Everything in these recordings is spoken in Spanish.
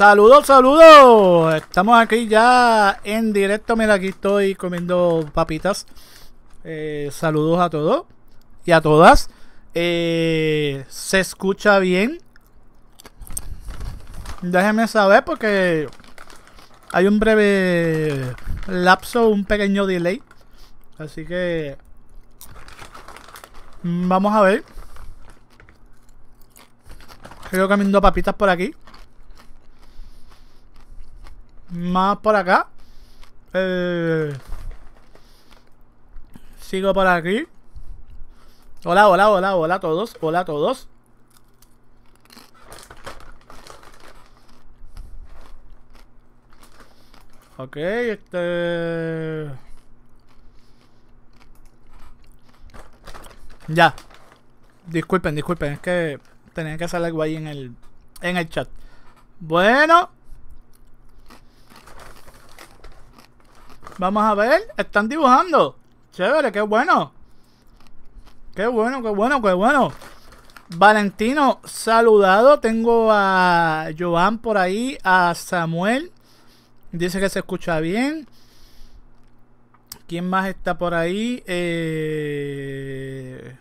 Saludos, saludos. Estamos aquí ya en directo. Mira, aquí estoy comiendo papitas. Eh, saludos a todos y a todas. Eh, se escucha bien. Déjenme saber porque hay un breve lapso, un pequeño delay. Así que mm, vamos a ver. Estoy comiendo papitas por aquí más por acá. Eh, sigo por aquí. Hola, hola, hola, hola a todos. Hola a todos. Ok, este... Ya. Disculpen, disculpen. Es que tenía que hacer algo ahí en el, en el chat. Bueno. Vamos a ver. Están dibujando. Chévere, qué bueno. Qué bueno, qué bueno, qué bueno. Valentino, saludado. Tengo a Joan por ahí, a Samuel. Dice que se escucha bien. ¿Quién más está por ahí? Eh,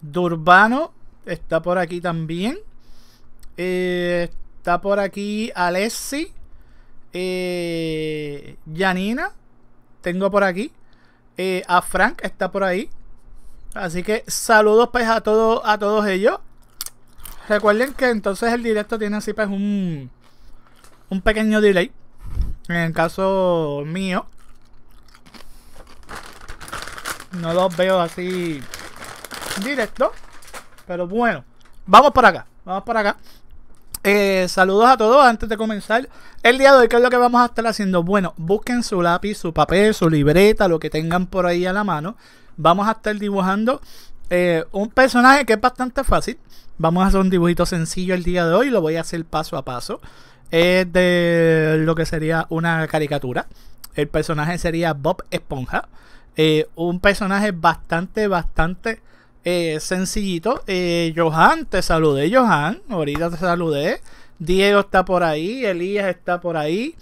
Durbano está por aquí también. Eh, está por aquí Alessi eh, Janina, tengo por aquí. Eh, a Frank está por ahí. Así que saludos pues a todos a todos ellos. Recuerden que entonces el directo tiene así pues un, un pequeño delay. En el caso mío. No los veo así directo. Pero bueno. Vamos por acá. Vamos por acá. Eh, saludos a todos. Antes de comenzar, el día de hoy, ¿qué es lo que vamos a estar haciendo? Bueno, busquen su lápiz, su papel, su libreta, lo que tengan por ahí a la mano. Vamos a estar dibujando eh, un personaje que es bastante fácil. Vamos a hacer un dibujito sencillo el día de hoy. Lo voy a hacer paso a paso. Es de lo que sería una caricatura. El personaje sería Bob Esponja. Eh, un personaje bastante, bastante eh, sencillito. Eh, Johan, te saludé, Johan. Ahorita te saludé. Diego está por ahí. Elías está por ahí.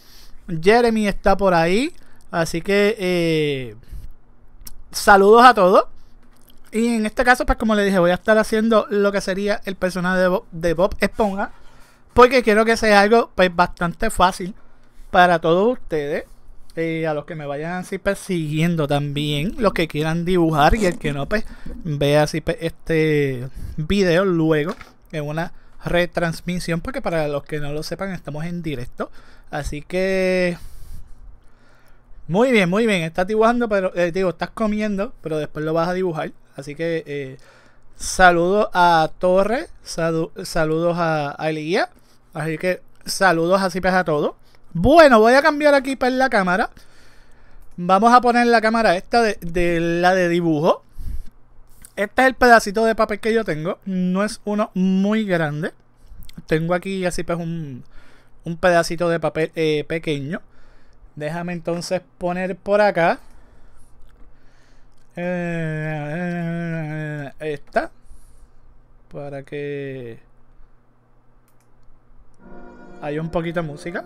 Jeremy está por ahí. Así que eh, saludos a todos. Y en este caso, pues como le dije, voy a estar haciendo lo que sería el personaje de Bob, de Bob Esponja. Porque quiero que sea algo pues, bastante fácil para todos ustedes. Eh, a los que me vayan así persiguiendo también, los que quieran dibujar y el que no, pues, vea así pues, este video luego en una retransmisión, porque para los que no lo sepan estamos en directo. Así que... Muy bien, muy bien, estás dibujando, pero eh, digo, estás comiendo, pero después lo vas a dibujar. Así que eh, saludos a Torres, saludos a, a así que saludos así pues a todos. Bueno, voy a cambiar aquí para la cámara. Vamos a poner la cámara esta de, la de dibujo. Este es el pedacito de papel que yo tengo. No es uno muy grande. Tengo aquí así pues un, pedacito de papel eh, pequeño. Déjame entonces poner por acá. Eh, esta. Para que... Hay un poquito de música.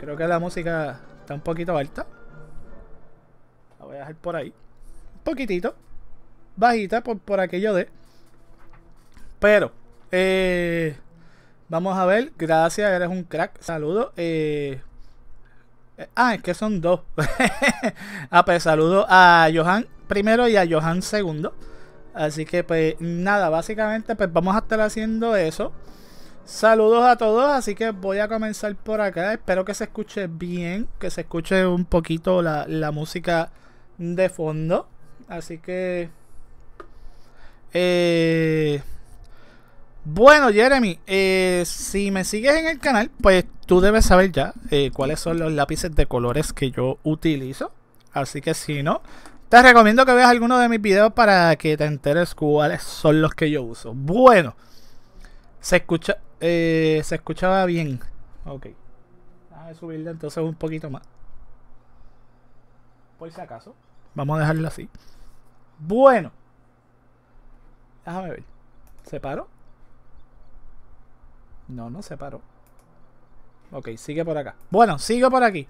Creo que la música está un poquito alta. La voy a dejar por ahí. Un poquitito. Bajita por, aquello de. Pero, eh, vamos a ver. Gracias, eres un crack. Saludos. Eh, eh, ah, es que son dos. ah, pues saludo a Johan primero y a Johan segundo. Así que pues nada, básicamente pues vamos a estar haciendo eso. Saludos a todos, así que voy a comenzar por acá. Espero que se escuche bien, que se escuche un poquito la, música de fondo. Así que... Eh, bueno, Jeremy, eh, si me sigues en el canal, pues tú debes saber ya eh, cuáles son los lápices de colores que yo utilizo. Así que si no, te recomiendo que veas alguno de mis videos para que te enteres cuáles son los que yo uso. Bueno, se escucha eh, se escuchaba bien. Ok. Déjame subirle entonces un poquito más. Por si acaso. Vamos a dejarlo así. Bueno. Déjame ver. ¿Se paró? No, no se paró. Ok, sigue por acá. Bueno, sigo por aquí.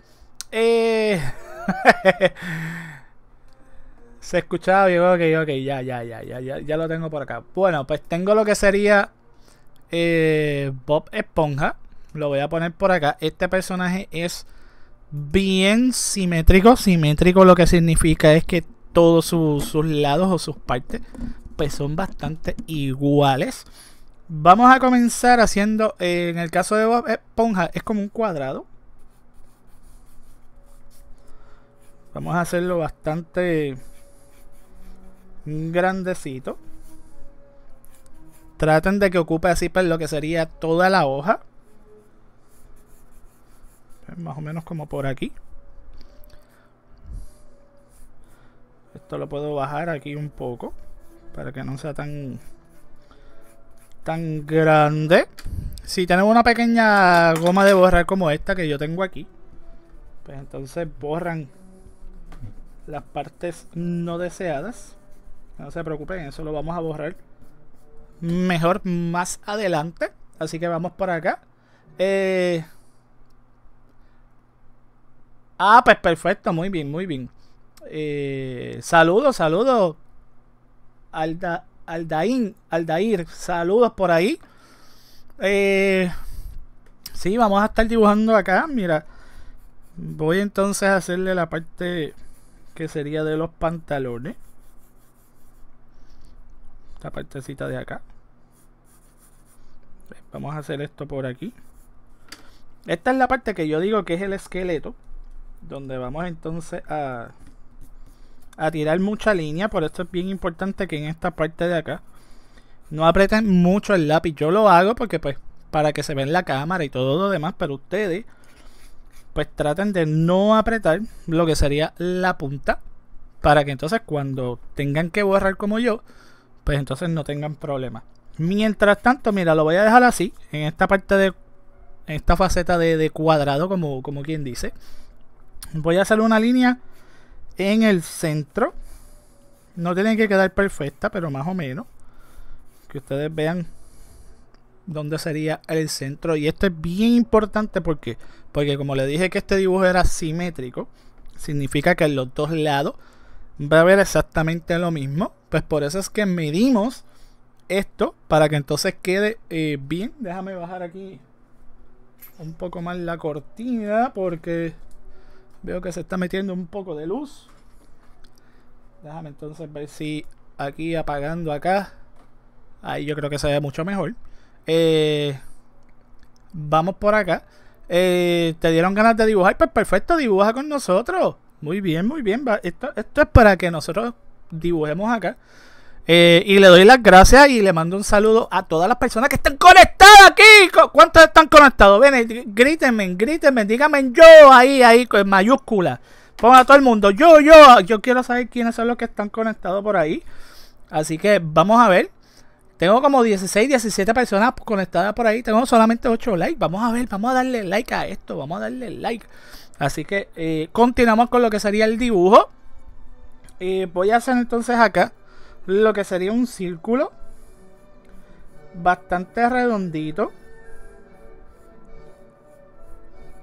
Eh... se escuchaba bien. Ok, ok, ya, ya, ya, ya, ya, ya lo tengo por acá. Bueno, pues tengo lo que sería eh, Bob Esponja. Lo voy a poner por acá. Este personaje es bien simétrico. Simétrico lo que significa es que todos sus, lados o sus partes pues son bastante iguales. Vamos a comenzar haciendo, eh, en el caso de Bob Esponja, es como un cuadrado. Vamos a hacerlo bastante grandecito. Traten de que ocupe así pues, lo que sería toda la hoja. Más o menos como por aquí. Esto lo puedo bajar aquí un poco. Para que no sea tan, tan grande. Si tenemos una pequeña goma de borrar como esta que yo tengo aquí. Pues entonces borran las partes no deseadas. No se preocupen, eso lo vamos a borrar mejor más adelante. Así que vamos por acá. Eh, ah, pues perfecto, muy bien, muy bien. Eh, saludos, saludos. Alda, Aldaín, Aldair, saludos por ahí. Eh, sí, vamos a estar dibujando acá. Mira, voy entonces a hacerle la parte que sería de los pantalones. Esta partecita de acá. Vamos a hacer esto por aquí. Esta es la parte que yo digo que es el esqueleto. Donde vamos entonces a, a tirar mucha línea. Por esto es bien importante que en esta parte de acá no aprieten mucho el lápiz. Yo lo hago porque pues para que se vea en la cámara y todo lo demás. Pero ustedes pues traten de no apretar lo que sería la punta. Para que entonces cuando tengan que borrar como yo, pues entonces no tengan problemas. Mientras tanto, mira, lo voy a dejar así, en esta parte de. En esta faceta de, de cuadrado, como, como quien dice. Voy a hacer una línea en el centro. No tiene que quedar perfecta, pero más o menos. Que ustedes vean dónde sería el centro. Y esto es bien importante porque, porque como le dije que este dibujo era simétrico, significa que en los dos lados va a haber exactamente lo mismo. Pues por eso es que medimos esto para que entonces quede eh, bien. Déjame bajar aquí un poco más la cortina porque veo que se está metiendo un poco de luz. Déjame entonces ver si aquí apagando acá. Ahí yo creo que se ve mucho mejor. Eh, vamos por acá. Eh, ¿Te dieron ganas de dibujar? Pues perfecto, dibuja con nosotros. Muy bien, muy bien. Esto, esto es para que nosotros dibujemos acá. Eh, y le doy las gracias y le mando un saludo a todas las personas que están conectadas aquí. ¿Cuántos están conectados? Ven, eh, grítenme, grítenme, díganme yo ahí, ahí, con mayúscula. Pongan a todo el mundo, yo, yo. Yo quiero saber quiénes son los que están conectados por ahí. Así que vamos a ver. Tengo como 16, 17 personas conectadas por ahí. Tengo solamente 8 likes. Vamos a ver, vamos a darle like a esto. Vamos a darle like. Así que eh, continuamos con lo que sería el dibujo. voy a hacer entonces acá lo que sería un círculo bastante redondito.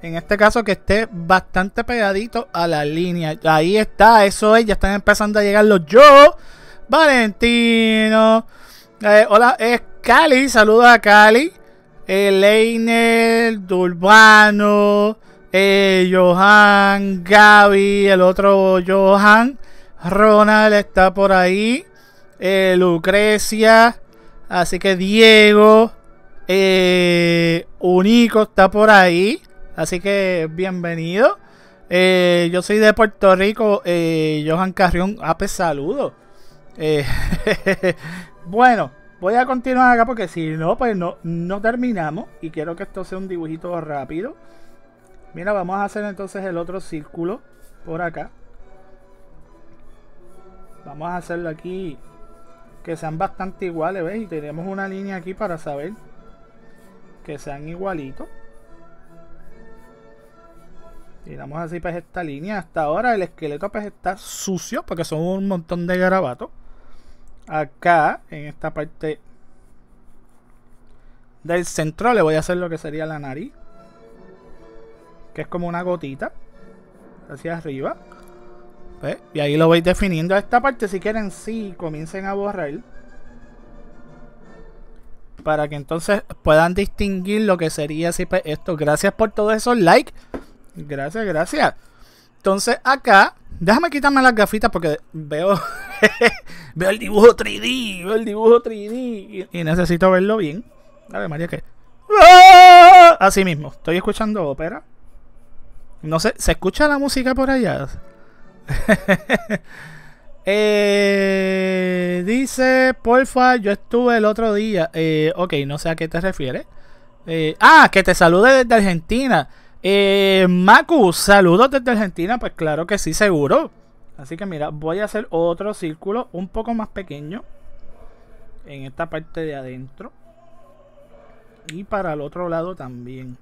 En este caso que esté bastante pegadito a la línea. Ahí está, eso es. Ya están empezando a llegar los yo. Valentino. Eh, hola, es Cali. Saludos a Cali. Eh, Leiner, Durbano, Johan, Gaby, el otro Johan. Ronald está por ahí. Eh, Lucrecia, así que Diego, eh, Unico está por ahí, así que bienvenido. Eh, yo soy de Puerto Rico, Johan Carrión, Ape, saludo. bueno, voy a continuar acá porque si no, pues no, no terminamos y quiero que esto sea un dibujito rápido. Mira, vamos a hacer entonces el otro círculo por acá. Vamos a hacerlo aquí que sean bastante iguales, veis, Y tenemos una línea aquí para saber que sean igualitos. Tiramos así pues esta línea. Hasta ahora el esqueleto pues está sucio porque son un montón de garabatos. Acá, en esta parte del centro le voy a hacer lo que sería la nariz. Que es como una gotita. Hacia arriba. Pues, y ahí lo vais definiendo. a Esta parte, si quieren, sí, comiencen a borrar. Para que entonces puedan distinguir lo que sería pues, esto. Gracias por todos esos likes. Gracias, gracias. Entonces acá, déjame quitarme las gafitas porque veo, veo el dibujo 3D, veo el dibujo 3D y, necesito verlo bien. ver, María, ¿qué? ¡Ah! Así mismo, estoy escuchando ópera. No sé, ¿se escucha la música por allá? Eh, dice, porfa, yo estuve el otro día. Eh, ok, no sé a qué te refieres. Eh, ah, que te salude desde Argentina. Macu, saludos desde Argentina. Pues claro que sí, seguro. Así que mira, voy a hacer otro círculo un poco más pequeño. En esta parte de adentro. Y para el otro lado también.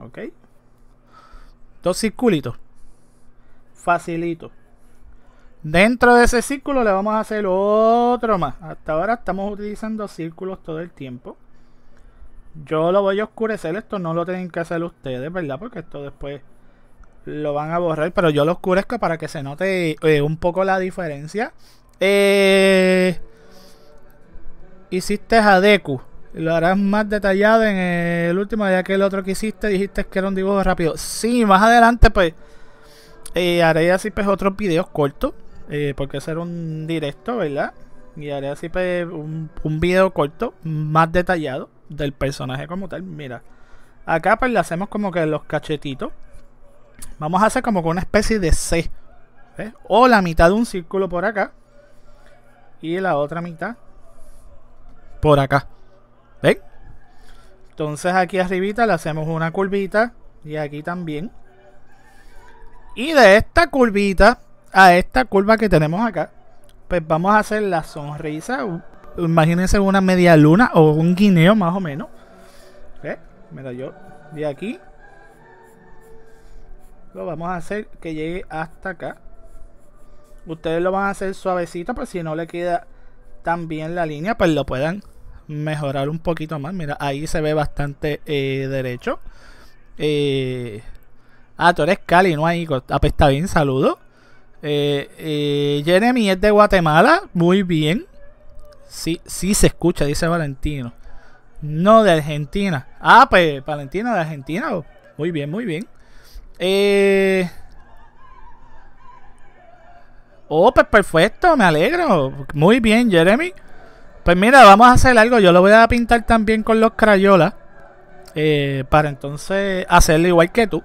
¿Ok? Dos circulitos facilito. Dentro de ese círculo le vamos a hacer otro más. Hasta ahora estamos utilizando círculos todo el tiempo. Yo lo voy a oscurecer. Esto no lo tienen que hacer ustedes, ¿verdad? Porque esto después lo van a borrar. Pero yo lo oscurezco para que se note eh, un poco la diferencia. Eh, hiciste adecu Lo harás más detallado en el último, día que el otro que hiciste dijiste que era un dibujo rápido. Sí, más adelante pues eh, haré así pues otros videos cortos, eh, porque será un directo, ¿verdad? Y haré así pues un, video corto más detallado del personaje como tal. Mira, acá pues le hacemos como que los cachetitos. Vamos a hacer como que una especie de C. ¿ves? O la mitad de un círculo por acá. Y la otra mitad por acá. ¿Ven? Entonces aquí arribita le hacemos una curvita. Y aquí también. Y de esta curvita a esta curva que tenemos acá, pues vamos a hacer la sonrisa. Imagínense una media luna o un guineo más o menos. Mira, yo de aquí lo vamos a hacer que llegue hasta acá. Ustedes lo van a hacer suavecito, pues si no le queda tan bien la línea, pues lo puedan mejorar un poquito más. Mira, ahí se ve bastante eh, derecho. Eh, Ah, tú eres Cali, no hay. Ah, pues, está bien, saludo. Eh, eh, Jeremy es de Guatemala, muy bien. Sí, sí se escucha, dice Valentino. No, de Argentina. Ah, pues Valentino de Argentina. Muy bien, muy bien. Eh. Oh, pues perfecto, me alegro. Muy bien, Jeremy. Pues mira, vamos a hacer algo. Yo lo voy a pintar también con los crayolas. Eh, para entonces hacerlo igual que tú.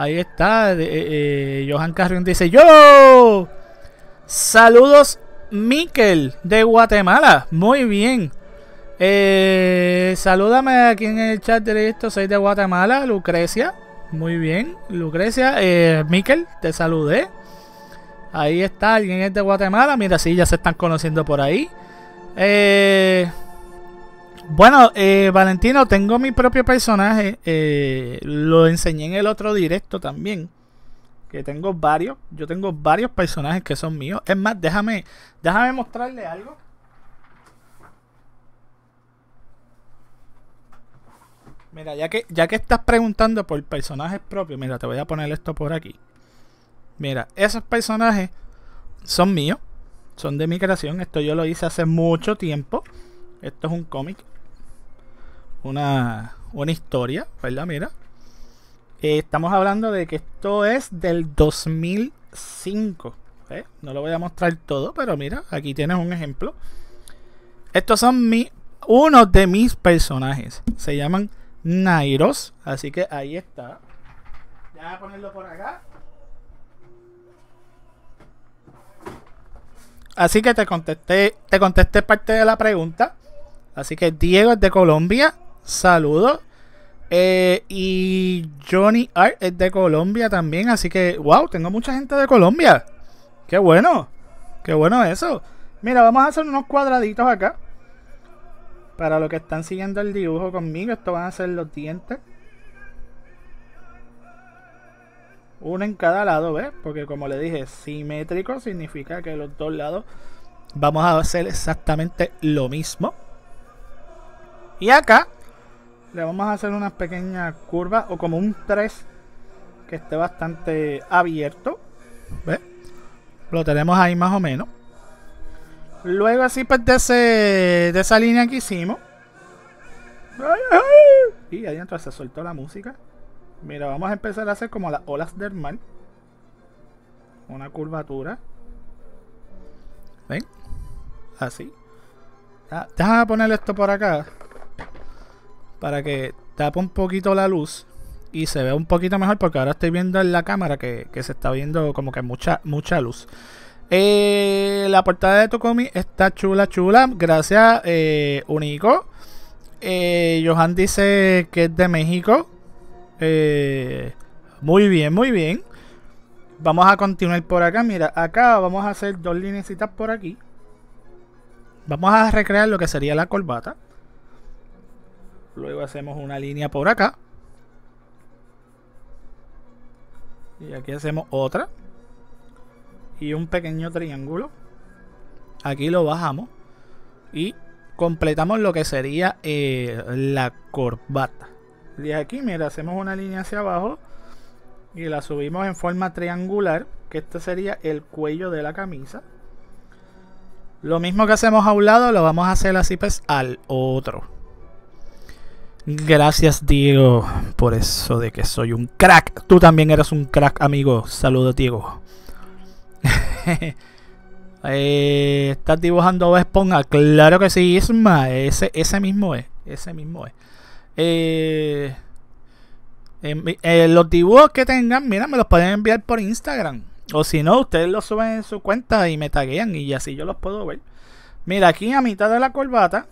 Ahí está. Eh, eh, Johan Carrión dice: ¡Yo! Saludos, Miquel de Guatemala. Muy bien. Eh, salúdame aquí en el chat esto Soy de Guatemala, Lucrecia. Muy bien, Lucrecia. Eh, Miquel, te saludé. Ahí está, alguien es de Guatemala. Mira, sí, ya se están conociendo por ahí. Eh. Bueno, eh, Valentino, tengo mi propio personaje. Eh, lo enseñé en el otro directo también. Que tengo varios. Yo tengo varios personajes que son míos. Es más, déjame, déjame mostrarle algo. Mira, ya que, ya que estás preguntando por personajes propios, mira, te voy a poner esto por aquí. Mira, esos personajes son míos, son de mi creación. Esto yo lo hice hace mucho tiempo. Esto es un cómic una, historia, ¿verdad? Mira. Eh, estamos hablando de que esto es del 2005. ¿eh? No lo voy a mostrar todo, pero mira, aquí tienes un ejemplo. Estos son mi, uno de mis personajes. Se llaman Nairos. Así que ahí está. Ya voy a ponerlo por acá. Así que te contesté, te contesté parte de la pregunta. Así que Diego es de Colombia, Saludos. Eh, y Johnny Art es de Colombia también, así que, wow, tengo mucha gente de Colombia. Qué bueno, qué bueno eso. Mira, vamos a hacer unos cuadraditos acá. Para los que están siguiendo el dibujo conmigo, esto van a ser los dientes. Uno en cada lado, ¿ves? Porque como le dije, simétrico significa que los dos lados vamos a hacer exactamente lo mismo. Y acá le vamos a hacer unas pequeñas curvas o como un 3 que esté bastante abierto. ¿Ves? Lo tenemos ahí más o menos. Luego así pues de, esa línea que hicimos. Y ahí adentro se soltó la música. Mira, vamos a empezar a hacer como las olas del mar. Una curvatura. ¿Ven? Así. Ah, a poner esto por acá para que tapa un poquito la luz y se vea un poquito mejor porque ahora estoy viendo en la cámara que, se está viendo como que mucha, mucha luz. Eh, la portada de Tokomi está chula, chula. Gracias, eh, Unico. Eh, Johan dice que es de México. muy bien, muy bien. Vamos a continuar por acá. Mira, acá vamos a hacer dos linecitas por aquí. Vamos a recrear lo que sería la corbata. Luego hacemos una línea por acá. Y aquí hacemos otra. Y un pequeño triángulo. Aquí lo bajamos. Y completamos lo que sería eh, la corbata. De aquí, mira, hacemos una línea hacia abajo. Y la subimos en forma triangular. Que este sería el cuello de la camisa. Lo mismo que hacemos a un lado, lo vamos a hacer así pues al otro. Gracias, Diego, por eso de que soy un crack. Tú también eres un crack, amigo. Saludos, Diego. Eh, ¿Estás dibujando a Esponja? Claro que sí, Isma. Ese, ese mismo es. Ese mismo es. Eh, em, eh, los dibujos que tengan, mira, me los pueden enviar por Instagram. O si no, ustedes los suben en su cuenta y me taguean y así yo los puedo ver. Mira, aquí a mitad de la corbata,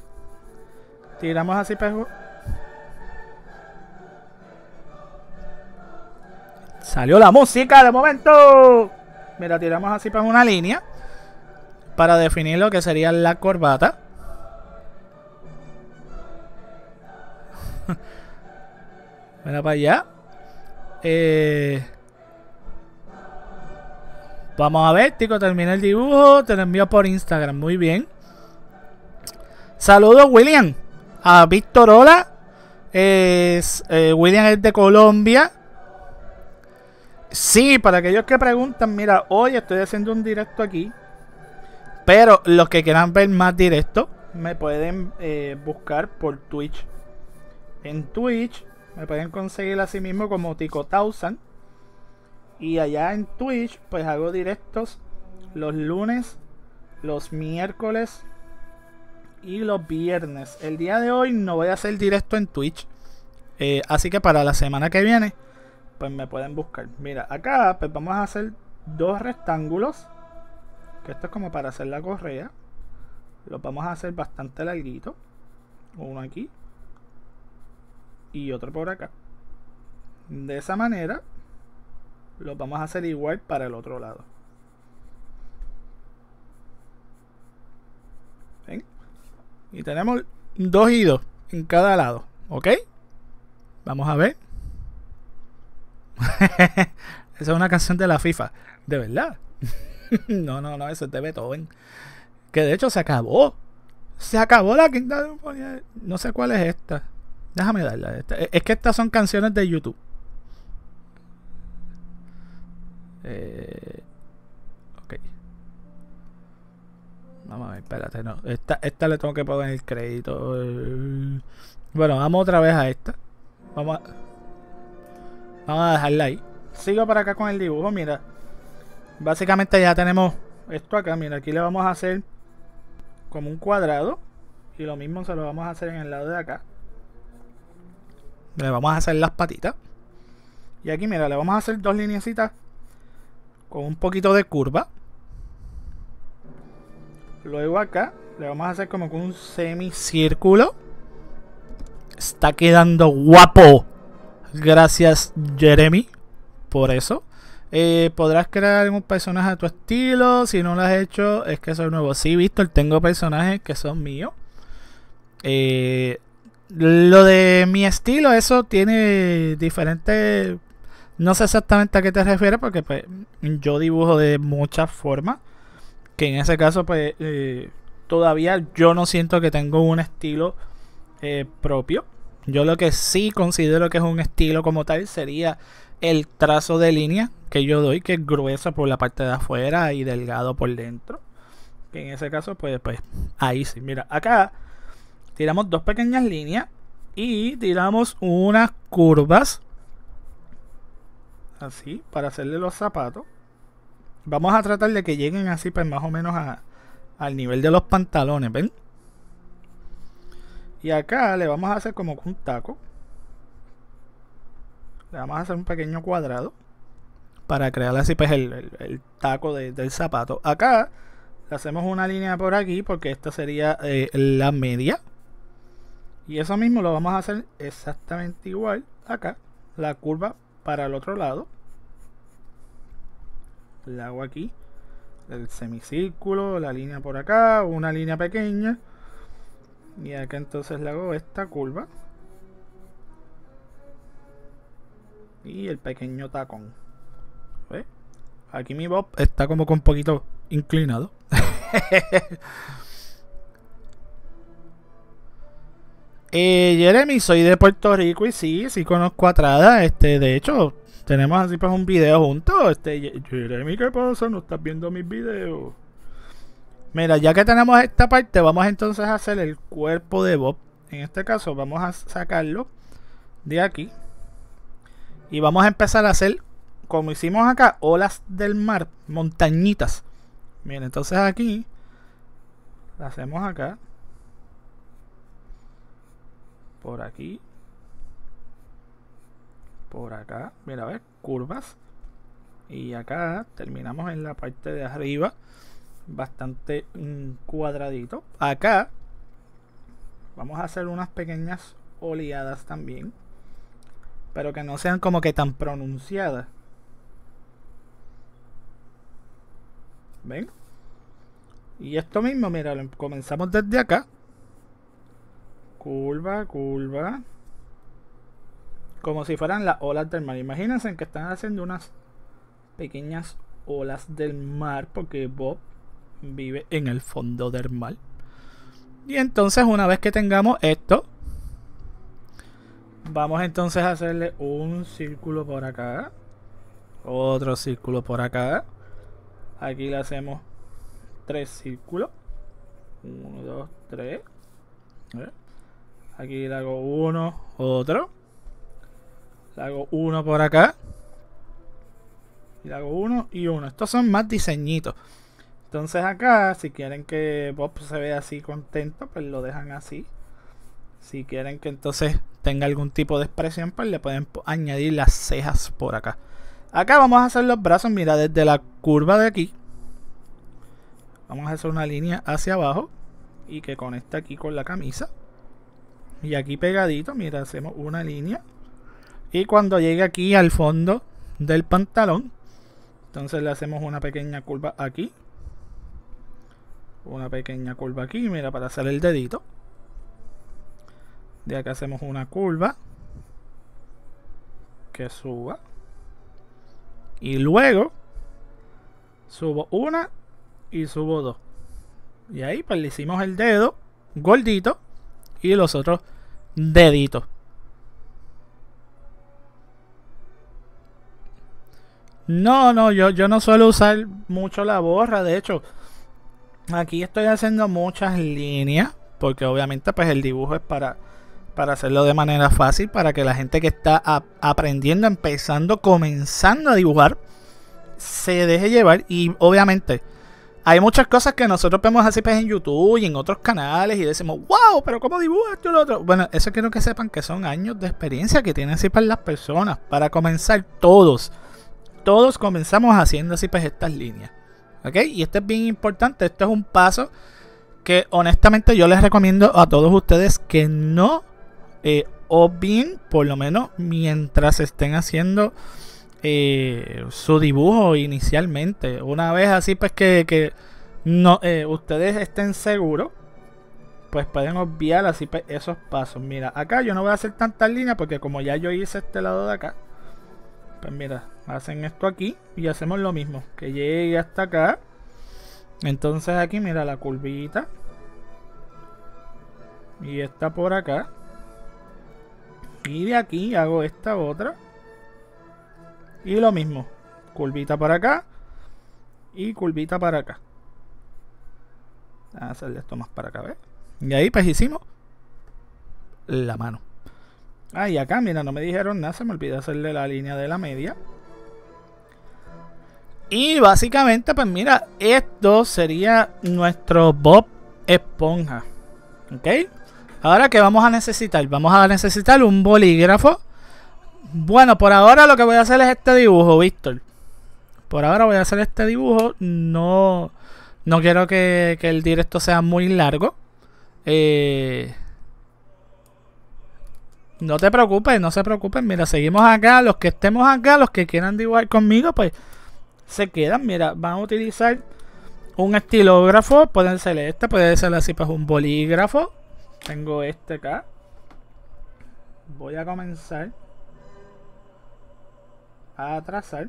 tiramos así para Salió la música de momento. Mira, tiramos así para una línea. Para definir lo que sería la corbata. Mira para allá. Eh, vamos a ver, Tico. Termina el dibujo. Te lo envío por Instagram. Muy bien. Saludos, William. A Víctor hola. Es, eh, William es de Colombia. Sí, para aquellos que preguntan, mira, hoy estoy haciendo un directo aquí. Pero los que quieran ver más directo, me pueden eh, buscar por Twitch. En Twitch me pueden conseguir así mismo como Tico Y allá en Twitch, pues hago directos los lunes, los miércoles y los viernes. El día de hoy no voy a hacer directo en Twitch. Eh, así que para la semana que viene pues me pueden buscar. Mira, acá pues vamos a hacer dos rectángulos. Que esto es como para hacer la correa. Los vamos a hacer bastante larguito. Uno aquí. Y otro por acá. De esa manera, lo vamos a hacer igual para el otro lado. ¿Ven? Y tenemos dos idos en cada lado. ¿Ok? Vamos a ver. Esa es una canción de la FIFA. ¿De verdad? no, no, no, eso es de Beethoven. Que de hecho se acabó. Se acabó la quinta No sé cuál es esta. Déjame darla. E, es que estas son canciones de YouTube. Eh, ok. Vamos a ver, espérate. Esta, esta le tengo que poner el crédito. Bueno, vamos otra vez a esta. Vamos a. Vamos a dejarla ahí. Sigo para acá con el dibujo, mira. Básicamente ya tenemos esto acá, mira, aquí le vamos a hacer como un cuadrado. Y lo mismo se lo vamos a hacer en el lado de acá. Le vamos a hacer las patitas. Y aquí, mira, le vamos a hacer dos lineecitas con un poquito de curva. Luego acá le vamos a hacer como con un semicírculo. Está quedando guapo. Gracias, Jeremy, por eso. Eh, podrás crear algún personaje a tu estilo. Si no lo has hecho, es que soy nuevo. Sí, visto, tengo personajes que son míos. Eh, lo de mi estilo, eso tiene diferentes. No sé exactamente a qué te refieres, porque pues, yo dibujo de muchas formas. Que en ese caso, pues, eh, todavía yo no siento que tengo un estilo propio. Yo lo que sí considero que es un estilo como tal sería el trazo de línea que yo doy, que es gruesa por la parte de afuera y delgado por dentro. Que en ese caso, pues, pues ahí sí. Mira, acá tiramos dos pequeñas líneas y tiramos unas curvas. Así, para hacerle los zapatos. Vamos a tratar de que lleguen así, pues más o menos al nivel de los pantalones, ¿ven? Y acá le vamos a hacer como un taco. Le vamos a hacer un pequeño cuadrado. Para crear así pues el, taco del zapato. Acá le hacemos una línea por aquí porque esta sería eh, la media. Y eso mismo lo vamos a hacer exactamente igual acá. La curva para el otro lado. La hago aquí. El semicírculo, la línea por acá, una línea pequeña. Y acá entonces le hago esta curva. Y el pequeño tacón. ¿Ve? Aquí mi bob está como con un poquito inclinado. eh, Jeremy, soy de Puerto Rico y sí, sí conozco a Trada. Este, de hecho, tenemos así pues un video juntos. Este, Jeremy, ¿qué pasa? ¿No estás viendo mis videos? Mira, ya que tenemos esta parte, vamos entonces a hacer el cuerpo de Bob. En este caso, vamos a sacarlo de aquí. Y vamos a empezar a hacer, como hicimos acá, olas del mar, montañitas. Bien, entonces aquí, hacemos acá. Por aquí. Por acá. Mira, a ver, curvas. Y acá terminamos en la parte de arriba bastante cuadradito. Acá vamos a hacer unas pequeñas oleadas también. Pero que no sean como que tan pronunciadas. ¿Ven? Y esto mismo, mira, em, comenzamos desde acá. Curva, curva. Como si fueran las olas del mar. Imagínense que están haciendo unas pequeñas olas del mar porque Bob vive en el fondo del Y entonces una vez que tengamos esto, vamos entonces a hacerle un círculo por acá. Otro círculo por acá. Aquí le hacemos tres círculos. Uno, dos, tres. Aquí le hago uno, otro. Le hago uno por acá. y Le hago uno y uno. Estos son más diseñitos. Entonces acá, si quieren que Bob se vea así contento, pues lo dejan así. Si quieren que entonces tenga algún tipo de expresión, pues le pueden añadir las cejas por acá. Acá vamos a hacer los brazos, mira, desde la curva de aquí. Vamos a hacer una línea hacia abajo y que conecte aquí con la camisa. Y aquí pegadito, mira, hacemos una línea. Y cuando llegue aquí al fondo del pantalón, entonces le hacemos una pequeña curva aquí una pequeña curva aquí, mira, para hacer el dedito. De acá hacemos una curva que suba. Y luego subo una y subo dos. Y ahí pues le hicimos el dedo gordito y los otros deditos. No, no, yo, yo no suelo usar mucho la borra, de hecho, Aquí estoy haciendo muchas líneas, porque obviamente pues el dibujo es para, para hacerlo de manera fácil, para que la gente que está aprendiendo, empezando, comenzando a dibujar, se deje llevar y obviamente hay muchas cosas que nosotros vemos así pues, en YouTube y en otros canales y decimos, wow, pero ¿cómo dibujas tú lo otro? Bueno, eso quiero que sepan que son años de experiencia que tienen así para pues, las personas. Para comenzar, todos, todos comenzamos haciendo así pues, estas líneas. Y este es bien importante. Esto es un paso que honestamente yo les recomiendo a todos ustedes que no eh, obvien, por lo menos mientras estén haciendo eh, su dibujo inicialmente. Una vez así, pues que, no, eh, ustedes estén seguros, pues pueden obviar así pues, esos pasos. Mira, acá yo no voy a hacer tantas líneas porque como ya yo hice este lado de acá, pues mira, hacen esto aquí y hacemos lo mismo, que llegue hasta acá. Entonces aquí mira la curvita. Y esta por acá. Y de aquí hago esta otra. Y lo mismo. Curvita para acá. Y curvita para acá. A hacerle esto más para acá, Y ahí pues hicimos la mano. Ah, y acá, mira, no me dijeron nada, se me olvidó hacerle la línea de la media. Y básicamente, pues mira, esto sería nuestro Bob Esponja. ¿Ok? Ahora qué vamos a necesitar, vamos a necesitar un bolígrafo. Bueno, por ahora lo que voy a hacer es este dibujo, Víctor. Por ahora voy a hacer este dibujo. No, no quiero que, el directo sea muy largo. Eh, no te preocupes, no se preocupen. Mira, seguimos acá. Los que estemos acá, los que quieran dibujar conmigo, pues se quedan. Mira, van a utilizar un estilógrafo. Pueden ser este, puede ser así, pues un bolígrafo. Tengo este acá. Voy a comenzar a trazar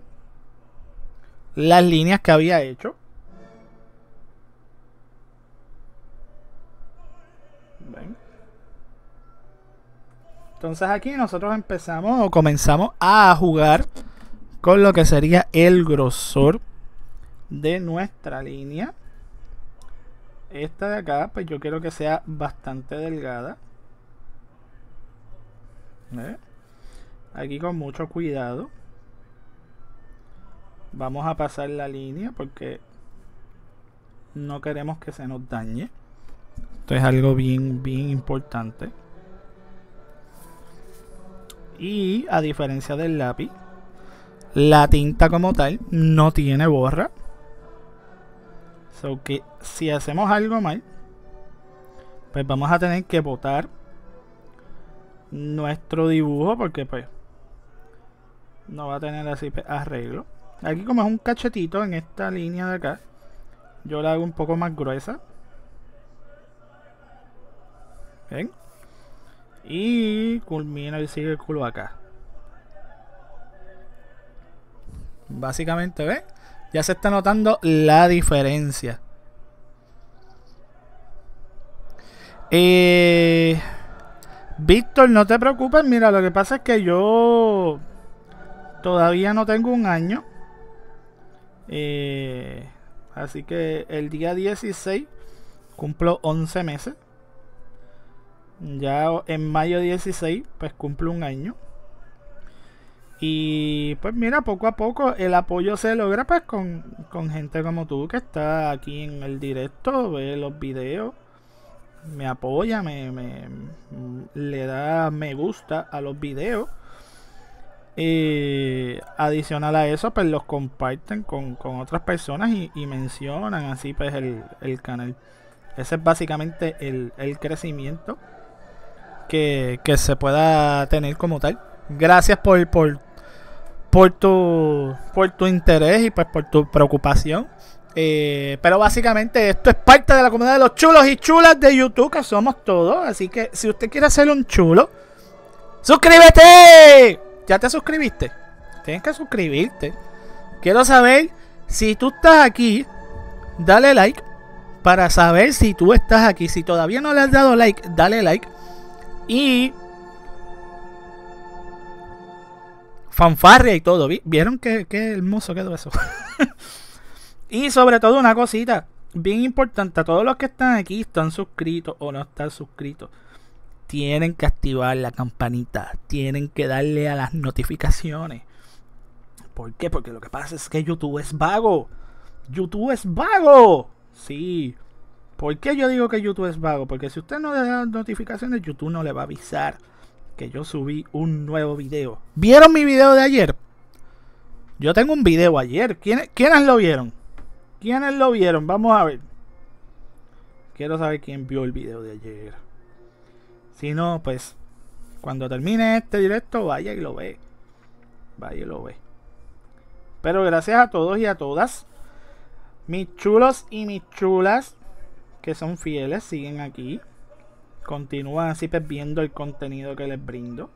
las líneas que había hecho. ¿Ven? Entonces aquí nosotros empezamos o comenzamos a jugar con lo que sería el grosor de nuestra línea. Esta de acá, pues yo quiero que sea bastante delgada. ¿Eh? Aquí con mucho cuidado. Vamos a pasar la línea porque no queremos que se nos dañe. Esto es algo bien, bien importante. Y a diferencia del lápiz, la tinta como tal no tiene borra. So que si hacemos algo mal, pues vamos a tener que botar nuestro dibujo porque pues no va a tener así pues, arreglo. Aquí como es un cachetito en esta línea de acá, yo la hago un poco más gruesa. ¿Ven? Y culmina el círculo acá. Básicamente, ¿ves? Ya se está notando la diferencia. Eh, Víctor, no te preocupes. Mira, lo que pasa es que yo todavía no tengo un año. Eh, así que el día 16 cumplo 11 meses. Ya en mayo 16, pues cumplo un año. Y pues mira, poco a poco el apoyo se logra pues con, gente como tú que está aquí en el directo, ve los videos, me apoya, me, mm, le da me gusta a los videos. y adicional a eso, pues los comparten con, otras personas y, mencionan así pues el, canal. Ese es básicamente el, crecimiento que, se pueda tener como tal. Gracias por, por por tu, por tu interés y pues por tu preocupación. Eh, pero básicamente esto es parte de la comunidad de los chulos y chulas de YouTube, que somos todos. Así que si usted quiere ser un chulo, ¡suscríbete! ¿Ya te suscribiste? Tienes que suscribirte. Quiero saber si tú estás aquí. Dale like para saber si tú estás aquí. Si todavía no le has dado like, dale like. Y fanfarria y todo. ¿Vieron qué, hermoso quedó eso? y sobre todo una cosita bien importante, a todos los que están aquí, están suscritos o no están suscritos, tienen que activar la campanita, tienen que darle a las notificaciones. ¿Por qué? Porque lo que pasa es que YouTube es vago. YouTube es vago. Sí. ¿Por qué yo digo que YouTube es vago? Porque si usted no le da notificaciones, YouTube no le va a avisar que yo subí un nuevo video. ¿Vieron mi video de ayer? Yo tengo un video ayer. ¿Quiénes, lo vieron? ¿Quiénes lo vieron? Vamos a ver. Quiero saber quién vio el video de ayer. Si no, pues cuando termine este directo, vaya y lo ve. Vaya y lo ve. Pero gracias a todos y a todas. Mis chulos y mis chulas que son fieles siguen aquí continúan así pues viendo el contenido que les brindo.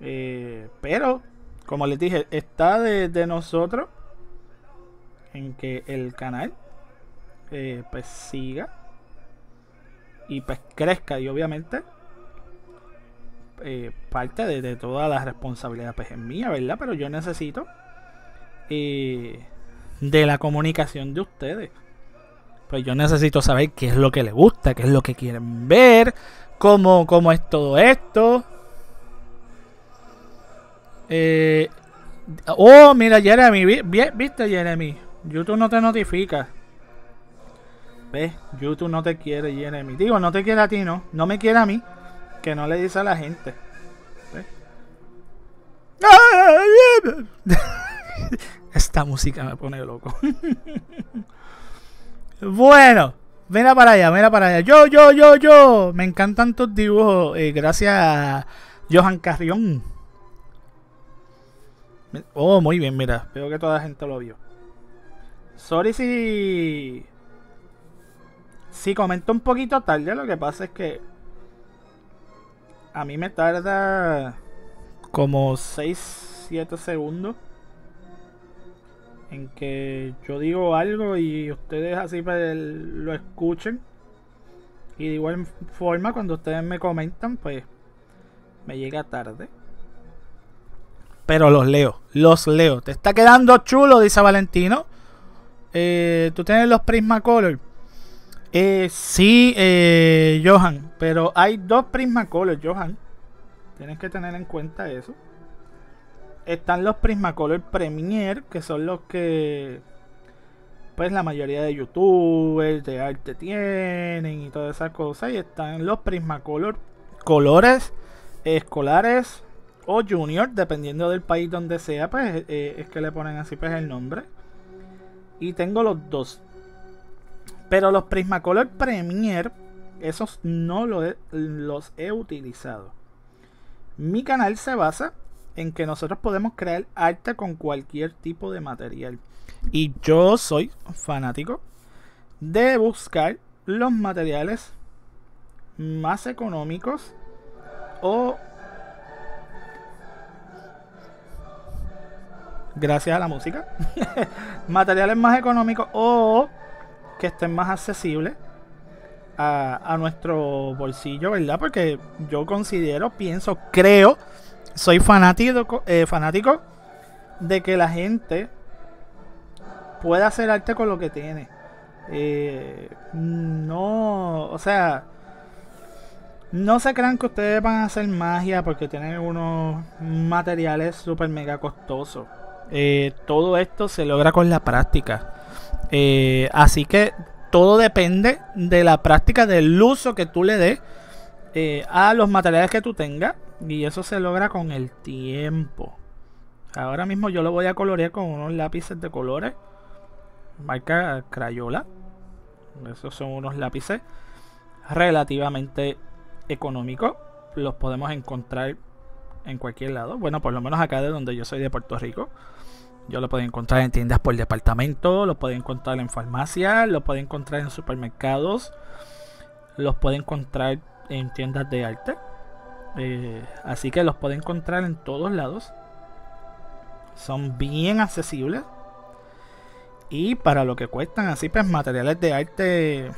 Eh, pero, como les dije, está de, nosotros en que el canal eh, pues siga y pues crezca y obviamente eh, parte de, de, toda la responsabilidad pues es mía, ¿verdad? Pero yo necesito de la comunicación de ustedes pues yo necesito saber qué es lo que le gusta, qué es lo que quieren ver, cómo, cómo es todo esto. Eh, oh, mira, Jeremy, viste, Jeremy, YouTube no te notifica. ¿Ves? YouTube no te quiere, Jeremy. Digo, no te quiere a ti, no. No me quiere a mí. Que no le dice a la gente. Esta música me pone loco. Bueno, mira para allá, mira para allá. Yo, yo, yo, yo. Me encantan tus dibujos. Eh, gracias a Johan Carrión. Oh, muy bien, mira. Espero que toda la gente lo vio. Sorry si. Si comento un poquito tarde, lo que pasa es que. A mí me tarda. Como 6, 7 segundos en que yo digo algo y ustedes así lo escuchen. Y de igual forma, cuando ustedes me comentan, pues me llega tarde. Pero los leo, los leo. Te está quedando chulo, dice Valentino. Eh, tú tienes los Prismacolor. Eh, sí, eh, Johan, pero hay dos Prismacolor, Johan. Tienes que tener en cuenta eso están los Prismacolor Premier, que son los que pues la mayoría de youtubers de arte tienen y todas esas cosas. Y están los Prismacolor colores escolares o junior, dependiendo del país donde sea, pues eh, es que le ponen así pues el nombre. Y tengo los dos. Pero los Prismacolor Premier, esos no los he utilizado. Mi canal se basa en que nosotros podemos crear arte con cualquier tipo de material. Y yo soy fanático de buscar los materiales más económicos o gracias a la música materiales más económicos o que estén más accesibles a, a nuestro bolsillo verdad porque yo considero pienso creo soy fanático, eh, fanático de que la gente pueda hacer arte con lo que tiene. Eh, no, o sea, no se crean que ustedes van a hacer magia porque tienen unos materiales super mega costosos. Eh, todo esto se logra con la práctica. así que todo depende de la práctica, del uso que tú le des a los materiales que tú tengas y eso se logra con el tiempo. Ahora mismo yo lo voy a colorear con unos lápices de colores. Marca Crayola. Esos son unos lápices relativamente económicos. Los podemos encontrar en cualquier lado. Bueno, por lo menos acá de donde yo soy de Puerto Rico. Yo lo puedo encontrar en tiendas por departamento, lo puedo encontrar en farmacias, lo puedo encontrar en supermercados, los puedo encontrar en tiendas de arte. Eh, así que los puede encontrar en todos lados. Son bien accesibles. Y para lo que cuestan, así pues materiales de arte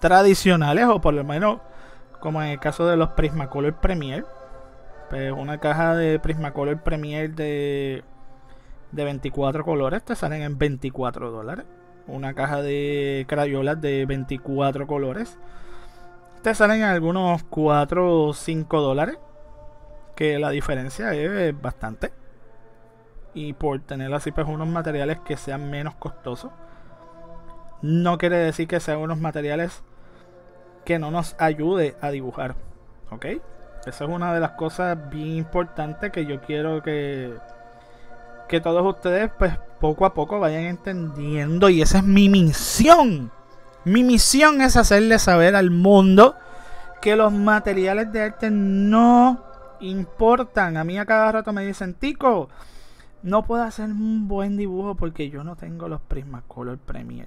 tradicionales o por lo menos como en el caso de los Prismacolor Premier. Pues, una caja de Prismacolor Premier de, de 24 colores te salen en 24 dólares. Una caja de crayolas de 24 colores salen algunos 4 o 5 dólares. Que la diferencia es bastante. Y por tener así pues unos materiales que sean menos costosos. No quiere decir que sean unos materiales que no nos ayude a dibujar. ¿Ok? Esa es una de las cosas bien importantes que yo quiero que, que todos ustedes pues poco a poco vayan entendiendo. Y esa es mi misión mi misión es hacerle saber al mundo que los materiales de arte no importan. A mí a cada rato me dicen, Tico, no puedo hacer un buen dibujo porque yo no tengo los Prismacolor Premier.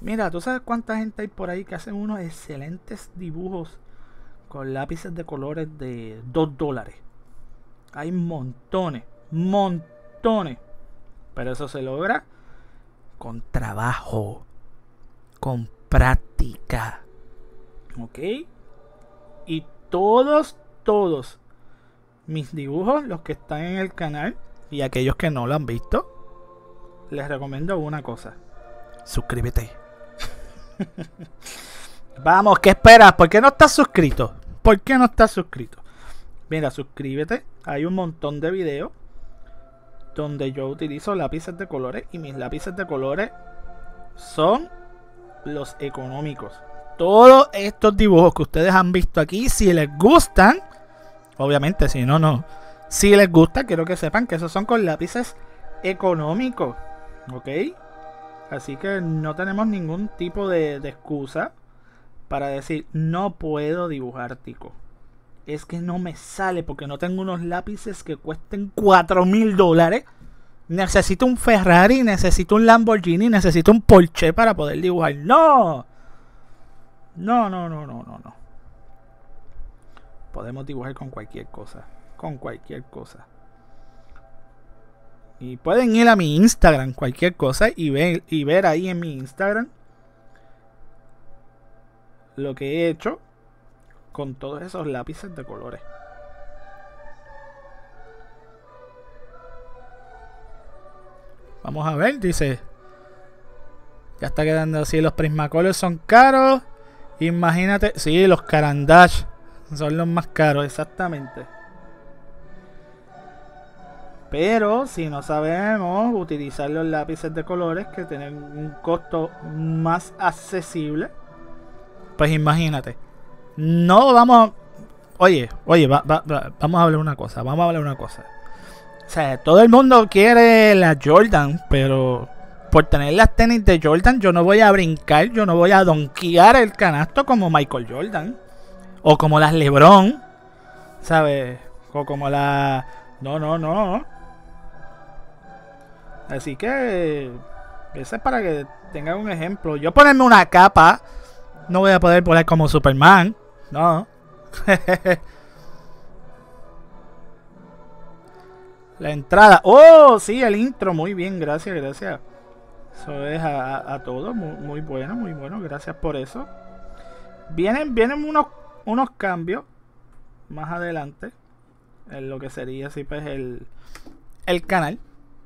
Mira, tú sabes cuánta gente hay por ahí que hace unos excelentes dibujos con lápices de colores de 2 dólares. Hay montones, montones. Pero eso se logra con trabajo con práctica. ¿Ok? Y todos, todos mis dibujos, los que están en el canal y aquellos que no lo han visto, les recomiendo una cosa. Suscríbete. Vamos, ¿qué esperas? ¿Por qué no estás suscrito? ¿Por qué no estás suscrito? Mira, suscríbete. Hay un montón de videos donde yo utilizo lápices de colores y mis lápices de colores son los económicos. Todos estos dibujos que ustedes han visto aquí, si les gustan, obviamente si no, no. Si les gusta, quiero que sepan que esos son con lápices económicos. ¿Ok? Así que no tenemos ningún tipo de, excusa para decir, no puedo dibujar tico. Es que no me sale porque no tengo unos lápices que cuesten 4 mil dólares necesito un Ferrari, necesito un Lamborghini, necesito un Porsche para poder dibujar. No. No, no, no, no, no, no. Podemos dibujar con cualquier cosa. Con cualquier cosa. Y pueden ir a mi Instagram, cualquier cosa, y ver, y ver ahí en mi Instagram lo que he hecho con todos esos lápices de colores. Vamos a ver, dice. Ya está quedando así. Los Prismacolors son caros. Imagínate. Sí, los Carandash son los más caros, exactamente. Pero si no sabemos utilizar los lápices de colores que tienen un costo más accesible, pues imagínate. No vamos. A... Oye, oye, vamos a hablar una cosa. Vamos a hablar una cosa. O sea, todo el mundo quiere la Jordan, pero por tener las tenis de Jordan, yo no voy a brincar, yo no voy a donkear el canasto como Michael Jordan. O como las LeBron, ¿sabes? O como la. No, no, no. Así que. Ese es para que tengan un ejemplo. Yo ponerme una capa, no voy a poder volar como Superman. No. La entrada. Oh, sí, el intro. Muy bien, gracias, gracias. Eso es a, todos. Muy, muy, bueno, muy bueno. Gracias por eso. Vienen, vienen unos, unos cambios más adelante. En lo que sería así pues el, el canal.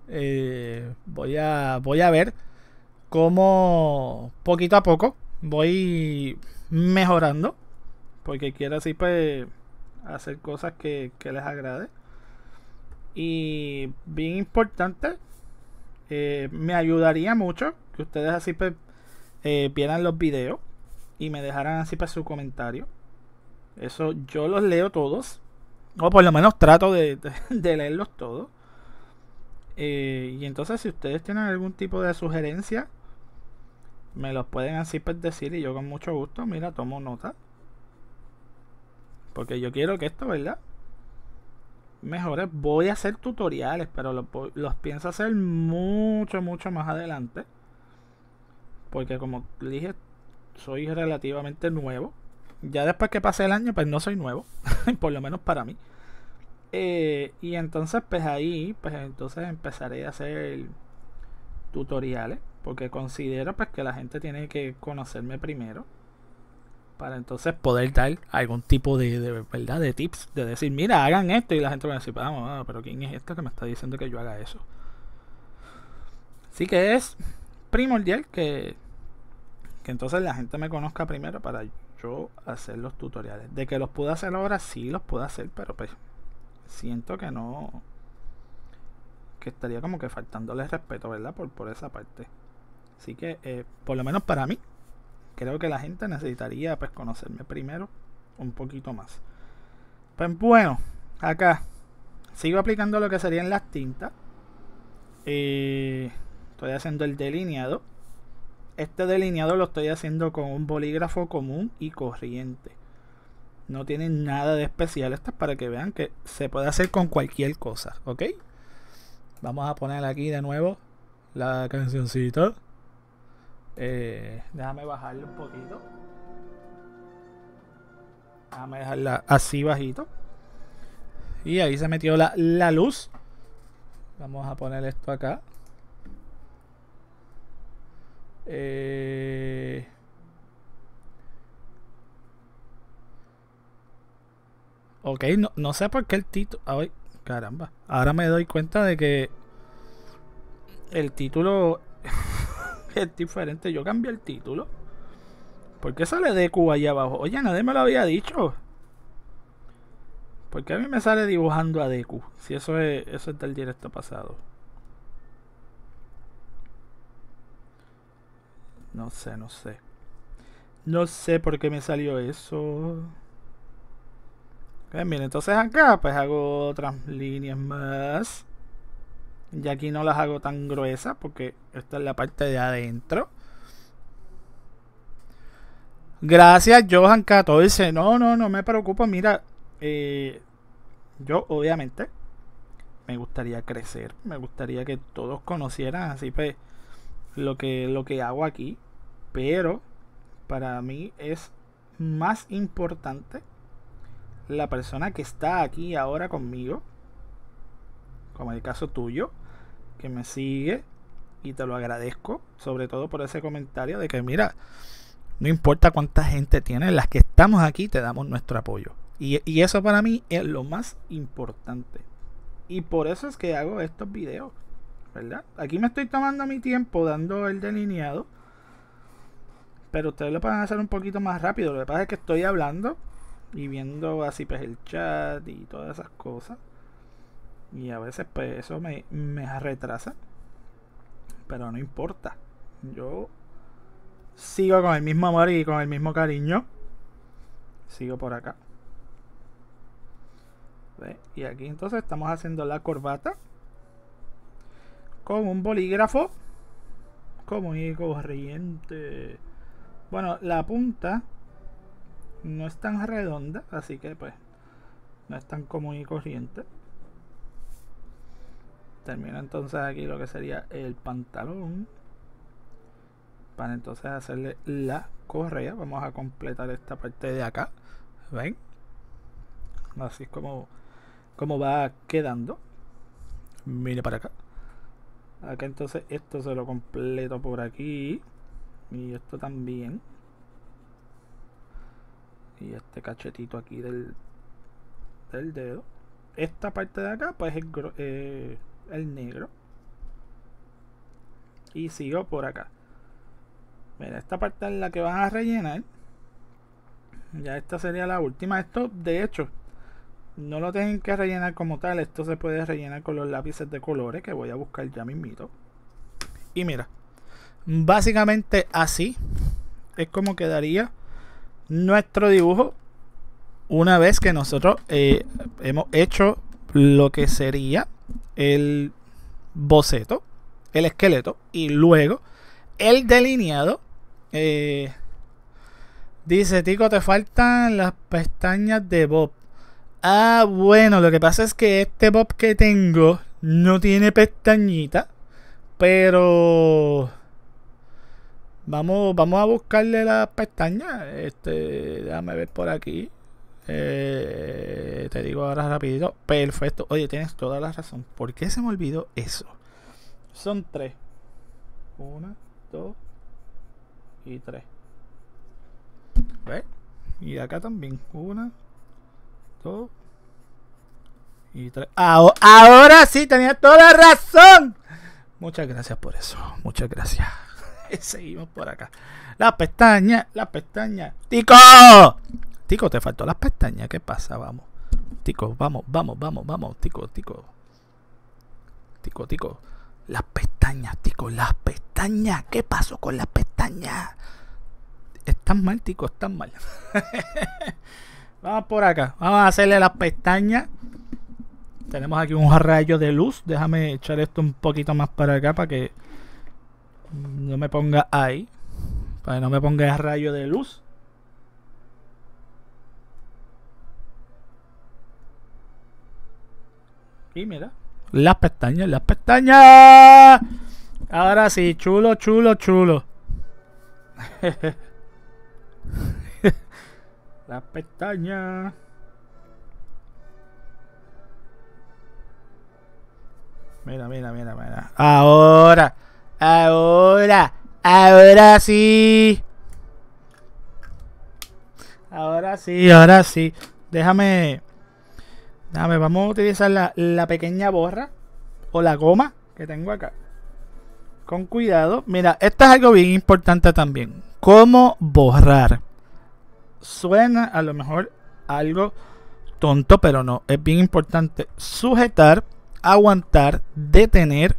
Eh, voy a. Voy a ver cómo poquito a poco voy mejorando. Porque quiero así pues hacer cosas que les agrade. Y bien importante, eh, me ayudaría mucho que ustedes así pues, eh, vieran los videos y me dejaran así para pues, su comentario. Eso yo los leo todos, o por lo menos trato de, leerlos todos. Eh, y entonces si ustedes tienen algún tipo de sugerencia, me los pueden así pues, decir y yo con mucho gusto, mira, tomo nota. Porque yo quiero que esto, ¿verdad? mejores. Voy a hacer tutoriales, pero los, pienso hacer mucho, mucho más adelante. Porque como dije, soy relativamente nuevo. Ya después que pasé el año, pues no soy nuevo. por lo menos para mí. Eh, y entonces, pues ahí, pues entonces empezaré a hacer tutoriales. Porque considero pues que la gente tiene que conocerme primero para entonces poder dar algún tipo de, verdad de tips de decir mira hagan esto y la gente va a decir vamos pero quién es esto que me está diciendo que yo haga eso así que es primordial que que entonces la gente me conozca primero para yo hacer los tutoriales de que los pude hacer ahora sí los puedo hacer pero pues siento que no que estaría como que faltándole respeto verdad por por esa parte así que eh, por lo menos para mí creo que la gente necesitaría pues conocerme primero un poquito más. Pues bueno, acá sigo aplicando lo que serían las tintas. Eh, estoy haciendo el delineado. Este delineado lo estoy haciendo con un bolígrafo común y corriente. No tiene nada de especial. Esto es para que vean que se puede hacer con cualquier cosa, ¿ok? Vamos a poner aquí de nuevo la cancioncita. Eh, déjame bajarlo un poquito. Déjame dejarla así bajito. Y ahí se metió la, la luz. Vamos a poner esto acá. Eh, ok, no, no, sé por qué el título... Ay, caramba. Ahora me doy cuenta de que el título es diferente. Yo cambié el título. ¿Por qué sale Deku ahí abajo? Oye, nadie me lo había dicho. ¿Por qué a mí me sale dibujando a Deku? Si eso es, eso es del directo pasado. No sé, no sé. No sé por qué me salió eso. Miren, entonces acá pues hago otras líneas más. Ya aquí no las hago tan gruesas porque esta es la parte de adentro. Gracias, Johan Dice, No, no, no me preocupo. Mira, eh, yo obviamente me gustaría crecer. Me gustaría que todos conocieran así pues lo que, lo que hago aquí. Pero para mí es más importante la persona que está aquí ahora conmigo como el caso tuyo, que me sigue y te lo agradezco, sobre todo por ese comentario de que mira, no importa cuánta gente tiene, las que estamos aquí te damos nuestro apoyo. Y, y eso para mí es lo más importante. Y por eso es que hago estos videos, ¿verdad? Aquí me estoy tomando mi tiempo dando el delineado. Pero ustedes lo pueden hacer un poquito más rápido. Lo que pasa es que estoy hablando y viendo así pues el chat y todas esas cosas. Y a veces pues eso me, me retrasa. Pero no importa. Yo sigo con el mismo amor y con el mismo cariño. Sigo por acá. ¿Ve? Y aquí entonces estamos haciendo la corbata. Con un bolígrafo. Como y corriente. Bueno, la punta no es tan redonda, así que pues no es tan común y corriente termino entonces aquí lo que sería el pantalón para entonces hacerle la correa vamos a completar esta parte de acá ven así es como como va quedando mire para acá acá entonces esto se lo completo por aquí y esto también y este cachetito aquí del del dedo esta parte de acá pues es eh, el negro. Y sigo por acá. Mira, esta parte es la que van a rellenar. Ya esta sería la última. Esto, de hecho, no lo tienen que rellenar como tal. Esto se puede rellenar con los lápices de colores que voy a buscar ya mismito. Y mira, básicamente así es como quedaría nuestro dibujo una vez que nosotros eh, hemos hecho lo que sería el boceto, el esqueleto y luego el delineado. Eh, dice, Tico, te faltan las pestañas de Bob. Ah, bueno, lo que pasa es que este Bob que tengo no tiene pestañita, pero... Vamos, vamos a buscarle las pestañas. Este, déjame ver por aquí. Eh, te digo ahora rapidito. Perfecto. Oye, tienes toda la razón. ¿Por qué se me olvidó eso? Son tres. Una, dos y tres. ¿Ves? Y acá también. Una, dos y tres. Ahora, ahora sí, tenía toda la razón. Muchas gracias por eso. Muchas gracias. Seguimos por acá. La pestaña, la pestaña. ¡Tico! Tico, te faltó las pestañas. ¿Qué pasa? Vamos. Tico, vamos, vamos, vamos, vamos. Tico, tico. Tico, tico. Las pestañas, tico, las pestañas. ¿Qué pasó con las pestañas? Están mal, tico, están mal. vamos por acá. Vamos a hacerle las pestañas. Tenemos aquí un rayo de luz. Déjame echar esto un poquito más para acá para que no me ponga ahí. Para que no me ponga rayo de luz. Y mira, las pestañas, las pestañas. Ahora sí, chulo, chulo, chulo. las pestañas. Mira, mira, mira, mira. Ahora, ahora, ahora sí. Ahora sí, ahora sí. Déjame vamos a utilizar la, pequeña borra o la goma que tengo acá. Con cuidado. Mira, esto es algo bien importante también. ¿Cómo borrar? Suena a lo mejor algo tonto, pero no. Es bien importante sujetar, aguantar, detener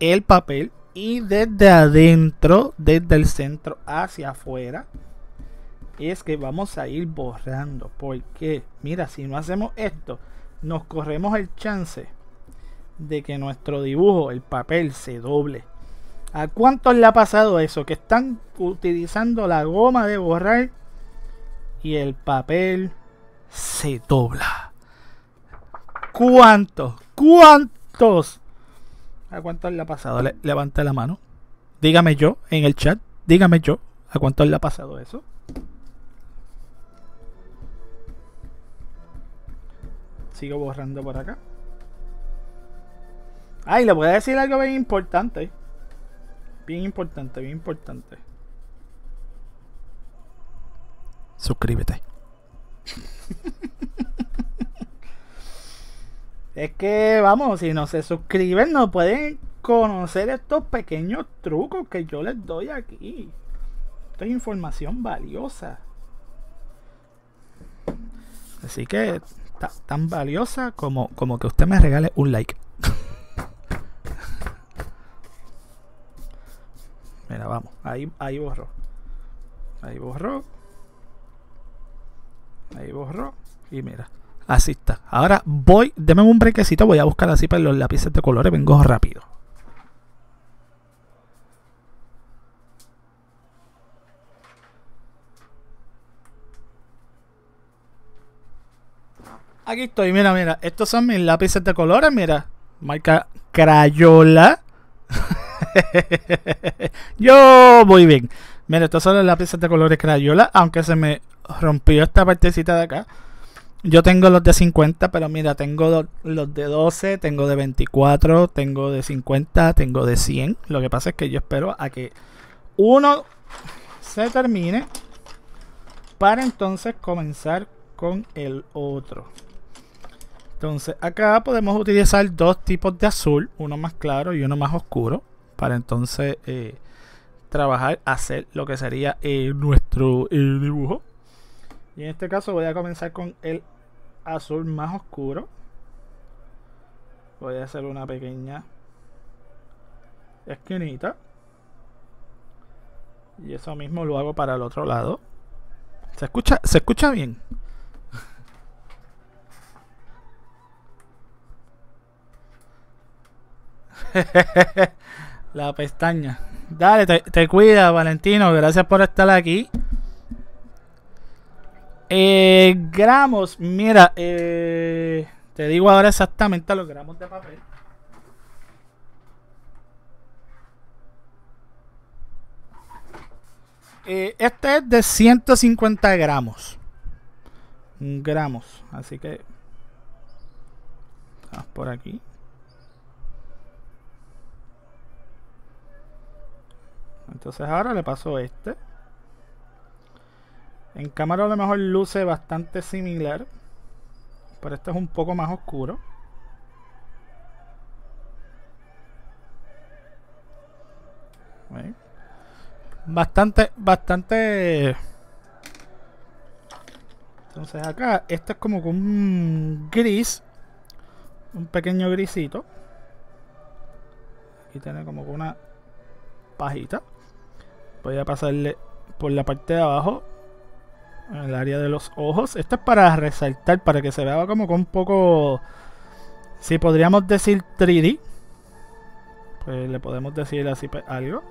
el papel y desde adentro, desde el centro hacia afuera, es que vamos a ir borrando. Porque, mira, si no hacemos esto, nos corremos el chance de que nuestro dibujo, el papel, se doble. ¿A cuántos le ha pasado eso? Que están utilizando la goma de borrar y el papel se dobla. ¿Cuántos? ¿Cuántos? ¿A cuántos le ha pasado? levanta la mano. Dígame yo en el chat. Dígame yo. ¿A cuántos le ha pasado eso? Sigo borrando por acá. Ay, le voy a decir algo bien importante. Bien importante, bien importante. Suscríbete. es que, vamos, si no se suscriben, no pueden conocer estos pequeños trucos que yo les doy aquí. Esto es información valiosa. Así que tan valiosa como, como que usted me regale un like. Mira, vamos. Ahí, ahí borró. Ahí borró. Ahí borró. Y mira. Así está. Ahora voy. Deme un brequecito. Voy a buscar así para los lápices de colores. Vengo rápido. Aquí estoy, mira, mira. Estos son mis lápices de colores, mira. Marca Crayola. Yo voy bien. Mira, estos son los lápices de colores Crayola, aunque se me rompió esta partecita de acá. Yo tengo los de 50, pero mira, tengo los de 12, tengo de 24, tengo de 50, tengo de 100. Lo que pasa es que yo espero a que uno se termine para entonces comenzar con el otro. Entonces acá podemos utilizar dos tipos de azul, uno más claro y uno más oscuro, para entonces eh, trabajar, hacer lo que sería eh, nuestro eh, dibujo. Y en este caso voy a comenzar con el azul más oscuro. Voy a hacer una pequeña esquinita. Y eso mismo lo hago para el otro lado. ¿Se escucha, ¿se escucha bien? la pestaña. Dale, te, cuida, Valentino. Gracias por estar aquí. Eh, gramos, mira, eh, te digo ahora exactamente los gramos de papel. Eh, este es de 150 gramos. Gramos, así que... por aquí. Entonces ahora le paso este. En cámara a lo mejor luce bastante similar. Pero este es un poco más oscuro. Bastante, bastante... Entonces acá, este es como un gris. Un pequeño grisito. Aquí tiene como una pajita. Voy a pasarle por la parte de abajo, en el área de los ojos. Esto es para resaltar, para que se vea como con un poco, si podríamos decir 3D. Pues le podemos decir así algo.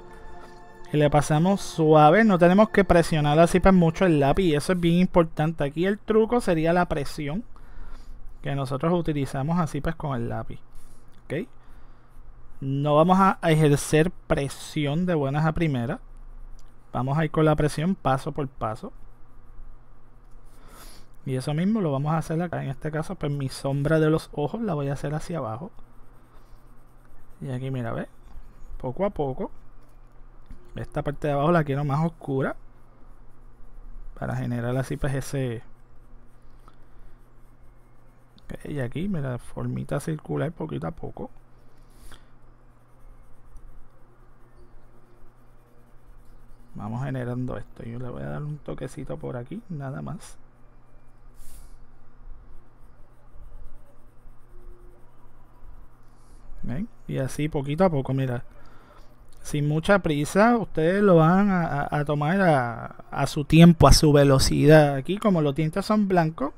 Y le pasamos suave, no tenemos que presionar así para mucho el lápiz, eso es bien importante. Aquí el truco sería la presión que nosotros utilizamos así pues con el lápiz. ¿Ok? No vamos a ejercer presión de buenas a primeras. Vamos a ir con la presión paso por paso. Y eso mismo lo vamos a hacer acá. En este caso, pues mi sombra de los ojos la voy a hacer hacia abajo. Y aquí, mira, ve. Poco a poco. Esta parte de abajo la quiero más oscura. Para generar así, pues y aquí, mira, formita circular poquito a poco. vamos generando esto yo le voy a dar un toquecito por aquí nada más y así poquito a poco mira sin mucha prisa ustedes lo van a, tomar a, su tiempo a su velocidad aquí como los tintes son blancos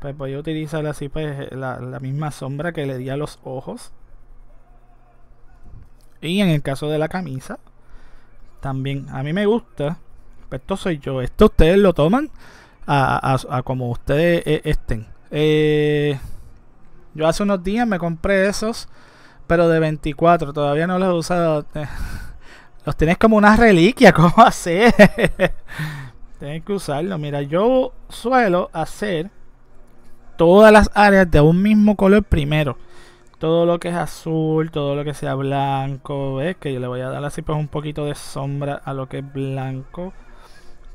pues voy a utilizar así pues, la misma sombra que le di a los ojos y en el caso de la camisa también. A mí me gusta. Pues, esto soy yo. Esto ustedes lo toman a, como ustedes e, estén. Eh, yo hace unos días me compré esos, pero de 24. Todavía no los he usado. Los tenés como una reliquia. ¿Cómo hacer? Tienes que usarlo. Mira, yo suelo hacer todas las áreas de un mismo color primero todo lo que es azul, todo lo que sea blanco, ¿ves? Que yo le voy a dar así pues un poquito de sombra a lo que es blanco.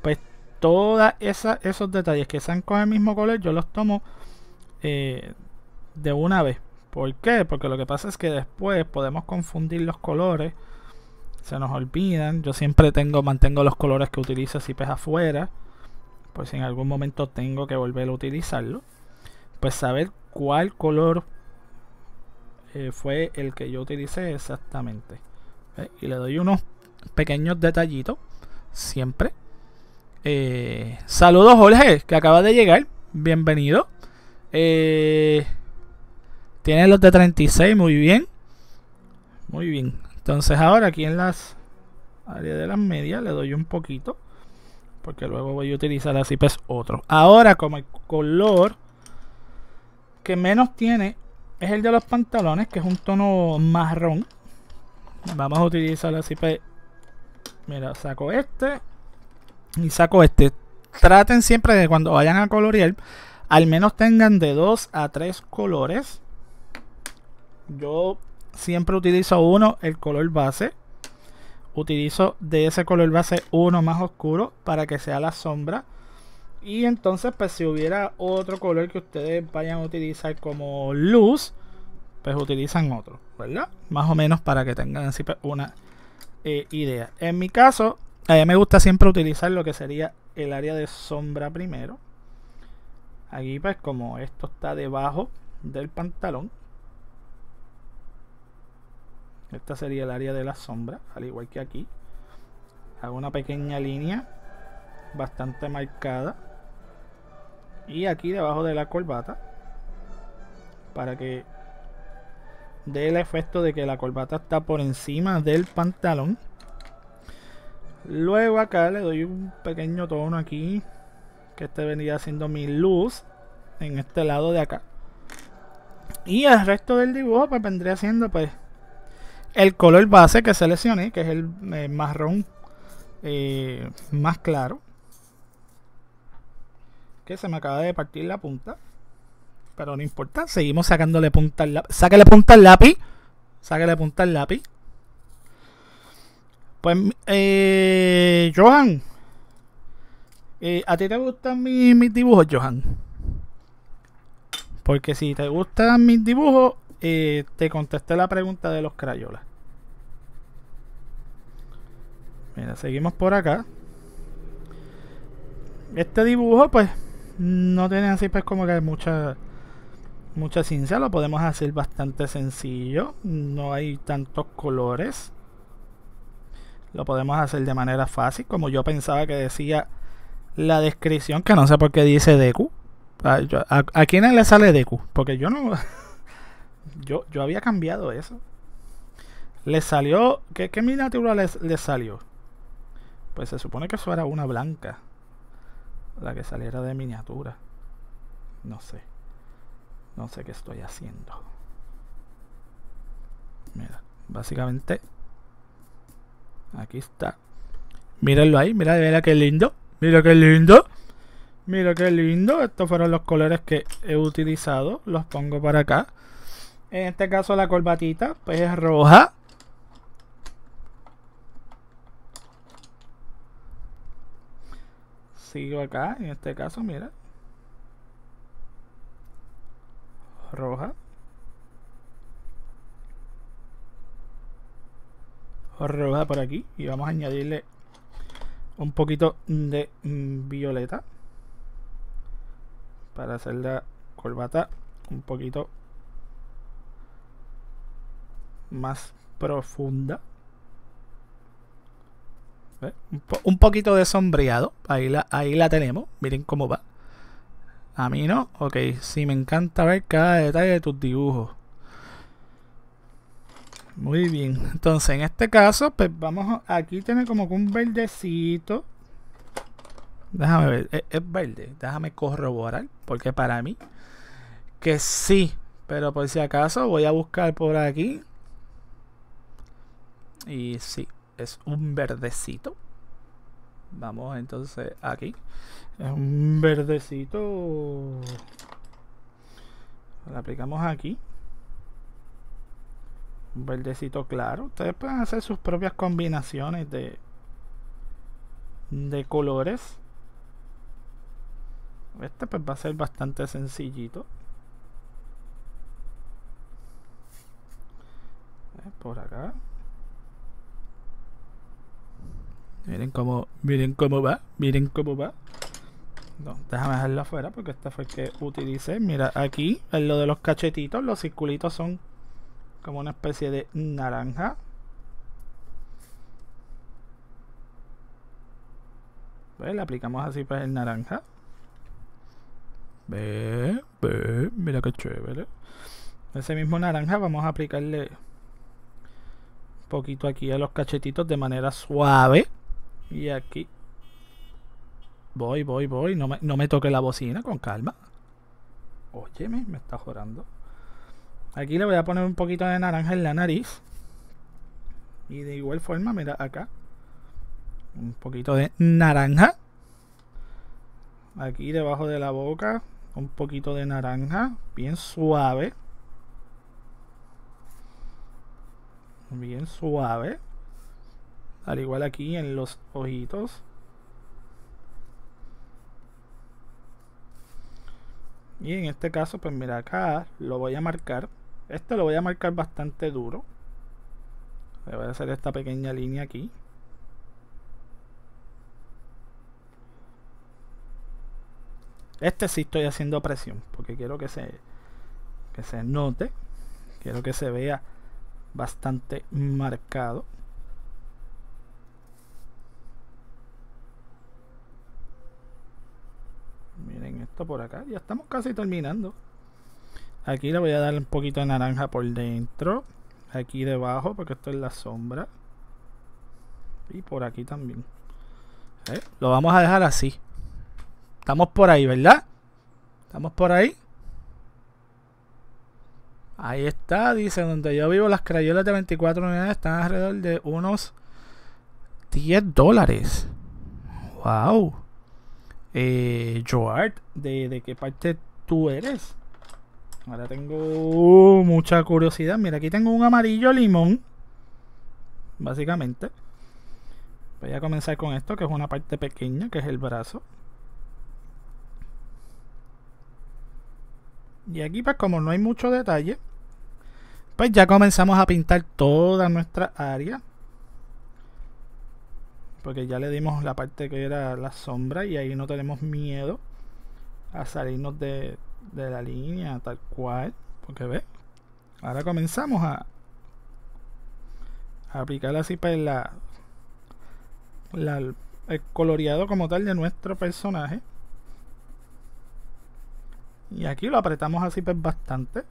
Pues todos esos detalles que sean con el mismo color, yo los tomo eh, de una vez. ¿Por qué? Porque lo que pasa es que después podemos confundir los colores. Se nos olvidan. Yo siempre tengo, mantengo los colores que utilizo si pes afuera. Pues si en algún momento tengo que volver a utilizarlo. Pues saber cuál color eh, fue el que yo utilicé exactamente. ¿Eh? Y le doy unos pequeños detallitos, siempre. Eh, saludos Jorge, que acaba de llegar. Bienvenido. tiene los de 36, muy bien. Muy bien. Entonces ahora aquí en las áreas de las medias le doy un poquito. Porque luego voy a utilizar así pues otro. Ahora como el color que menos tiene es el de los pantalones, que es un tono marrón. Vamos a utilizar así para... Pues, mira, saco este y saco este. Traten siempre de cuando vayan a colorear, al menos tengan de dos a tres colores. Yo siempre utilizo uno, el color base. Utilizo de ese color base uno más oscuro para que sea la sombra. Y entonces, pues si hubiera otro color que ustedes vayan a utilizar como luz, pues utilizan otro, ¿verdad? Más o menos para que tengan pues, una eh, idea. En mi caso, a mí me gusta siempre utilizar lo que sería el área de sombra primero. Aquí pues como esto está debajo del pantalón. Esta sería el área de la sombra, al igual que aquí. Hago una pequeña línea bastante marcada y aquí debajo de la corbata para que dé el efecto de que la corbata está por encima del pantalón luego acá le doy un pequeño tono aquí que este venía haciendo mi luz en este lado de acá y el resto del dibujo pues vendría haciendo pues el color base que seleccioné que es el, eh, marrón eh, más claro que se me acaba de partir la punta. Pero no importa, seguimos sacándole punta al lápiz. Sáquele punta al lápiz. Sácale punta al lápiz. Pues, eh, Johan, eh, ¿a ti te gustan mis, mis dibujos, Johan? Porque si te gustan mis dibujos, eh, te contesté la pregunta de los crayolas. Mira, seguimos por acá. Este dibujo, pues, no tiene así pues como que mucha mucha ciencia, lo podemos hacer bastante sencillo, no hay tantos colores. Lo podemos hacer de manera fácil, como yo pensaba que decía la descripción, que no sé por qué dice Deku. Ah, ¿A, a, quién le sale Deku? Porque yo no... yo, yo había cambiado eso. Le salió... ¿Qué, qué miniatura le salió? Pues se supone que eso era una blanca la que saliera de miniatura. No sé. No sé qué estoy haciendo. Mira, básicamente. Aquí está. Mírenlo ahí, mira, mira qué lindo. Mira qué lindo. Mira qué lindo. Estos fueron los colores que he utilizado. Los pongo para acá. En este caso la corbatita pues es roja. sigo acá, en este caso, mira. Roja. Roja por aquí. Y vamos a añadirle un poquito de mm, violeta. Para hacer la corbata un poquito más profunda. ¿Eh? un, poquito de sombreado. Ahí la, ahí la tenemos. Miren cómo va. A mí no. Ok, sí, me encanta ver cada detalle de tus dibujos. Muy bien. Entonces, en este caso, pues vamos Aquí tiene como que un verdecito. Déjame ver. Es, es verde. Déjame corroborar. Porque para mí... Que sí. Pero por si acaso voy a buscar por aquí. Y sí es un verdecito. Vamos entonces aquí. Es un verdecito. Lo aplicamos aquí. Un verdecito claro. Ustedes pueden hacer sus propias combinaciones de, de colores. Este pues va a ser bastante sencillito. Eh, por acá. Miren cómo, miren cómo va, miren cómo va. No, déjame dejarlo afuera porque esta fue el que utilicé. Mira, aquí, en lo de los cachetitos, los circulitos son como una especie de naranja. ¿Ves? Pues, le aplicamos así para pues, el naranja. Ve, ve, mira qué chévere. Ese mismo naranja vamos a aplicarle un poquito aquí a los cachetitos de manera suave. Y aquí. Voy, voy, voy. No me, toque la bocina con calma. Óyeme, me está jorando. Aquí le voy a poner un poquito de naranja en la nariz. Y de igual forma, mira acá. Un poquito de naranja. Aquí debajo de la boca. Un poquito de naranja. Bien suave. Bien suave. Al igual aquí en los ojitos. Y en este caso, pues mira acá, lo voy a marcar. Este lo voy a marcar bastante duro. Le voy a hacer esta pequeña línea aquí. Este sí estoy haciendo presión, porque quiero que se, que se note. Quiero que se vea bastante marcado. Miren esto por acá. Ya estamos casi terminando. Aquí le voy a dar un poquito de naranja por dentro. Aquí debajo, porque esto es la sombra. Y por aquí también. Eh, lo vamos a dejar así. Estamos por ahí, ¿verdad? Estamos por ahí. Ahí está, dice, donde yo vivo las crayolas de 24 unidades están alrededor de unos 10 dólares. ¡Wow! Eh, Joart, ¿de qué parte tú eres? Ahora tengo mucha curiosidad. Mira, aquí tengo un amarillo limón. Básicamente. Voy a comenzar con esto, que es una parte pequeña, que es el brazo. Y aquí, pues como no hay mucho detalle, pues ya comenzamos a pintar toda nuestra área. Porque ya le dimos la parte que era la sombra y ahí no tenemos miedo a salirnos de, la línea tal cual. Porque ve, ahora comenzamos a, aplicar así para pues, la, el coloreado como tal de nuestro personaje. Y aquí lo apretamos así pues bastante.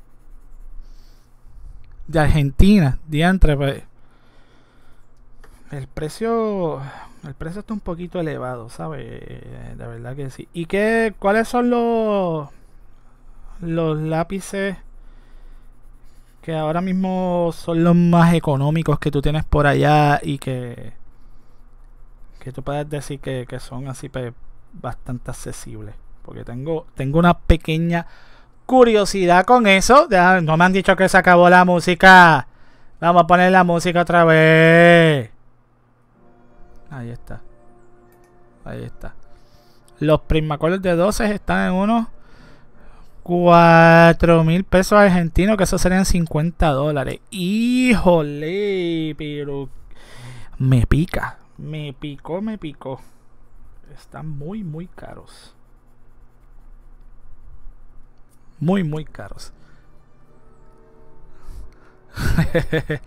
De Argentina, de pues el precio el precio está un poquito elevado, ¿sabes? De verdad que sí. ¿Y qué cuáles son los los lápices que ahora mismo son los más económicos que tú tienes por allá y que que tú puedes decir que, son así pues, bastante accesibles? Porque tengo tengo una pequeña curiosidad con eso. No me han dicho que se acabó la música. Vamos a poner la música otra vez. Ahí está. Ahí está. Los primacoles de 12 están en unos 4 mil pesos argentinos, que eso serían 50 dólares. Híjole, pero me pica. Me picó, me picó. Están muy, muy caros. Muy, muy caros.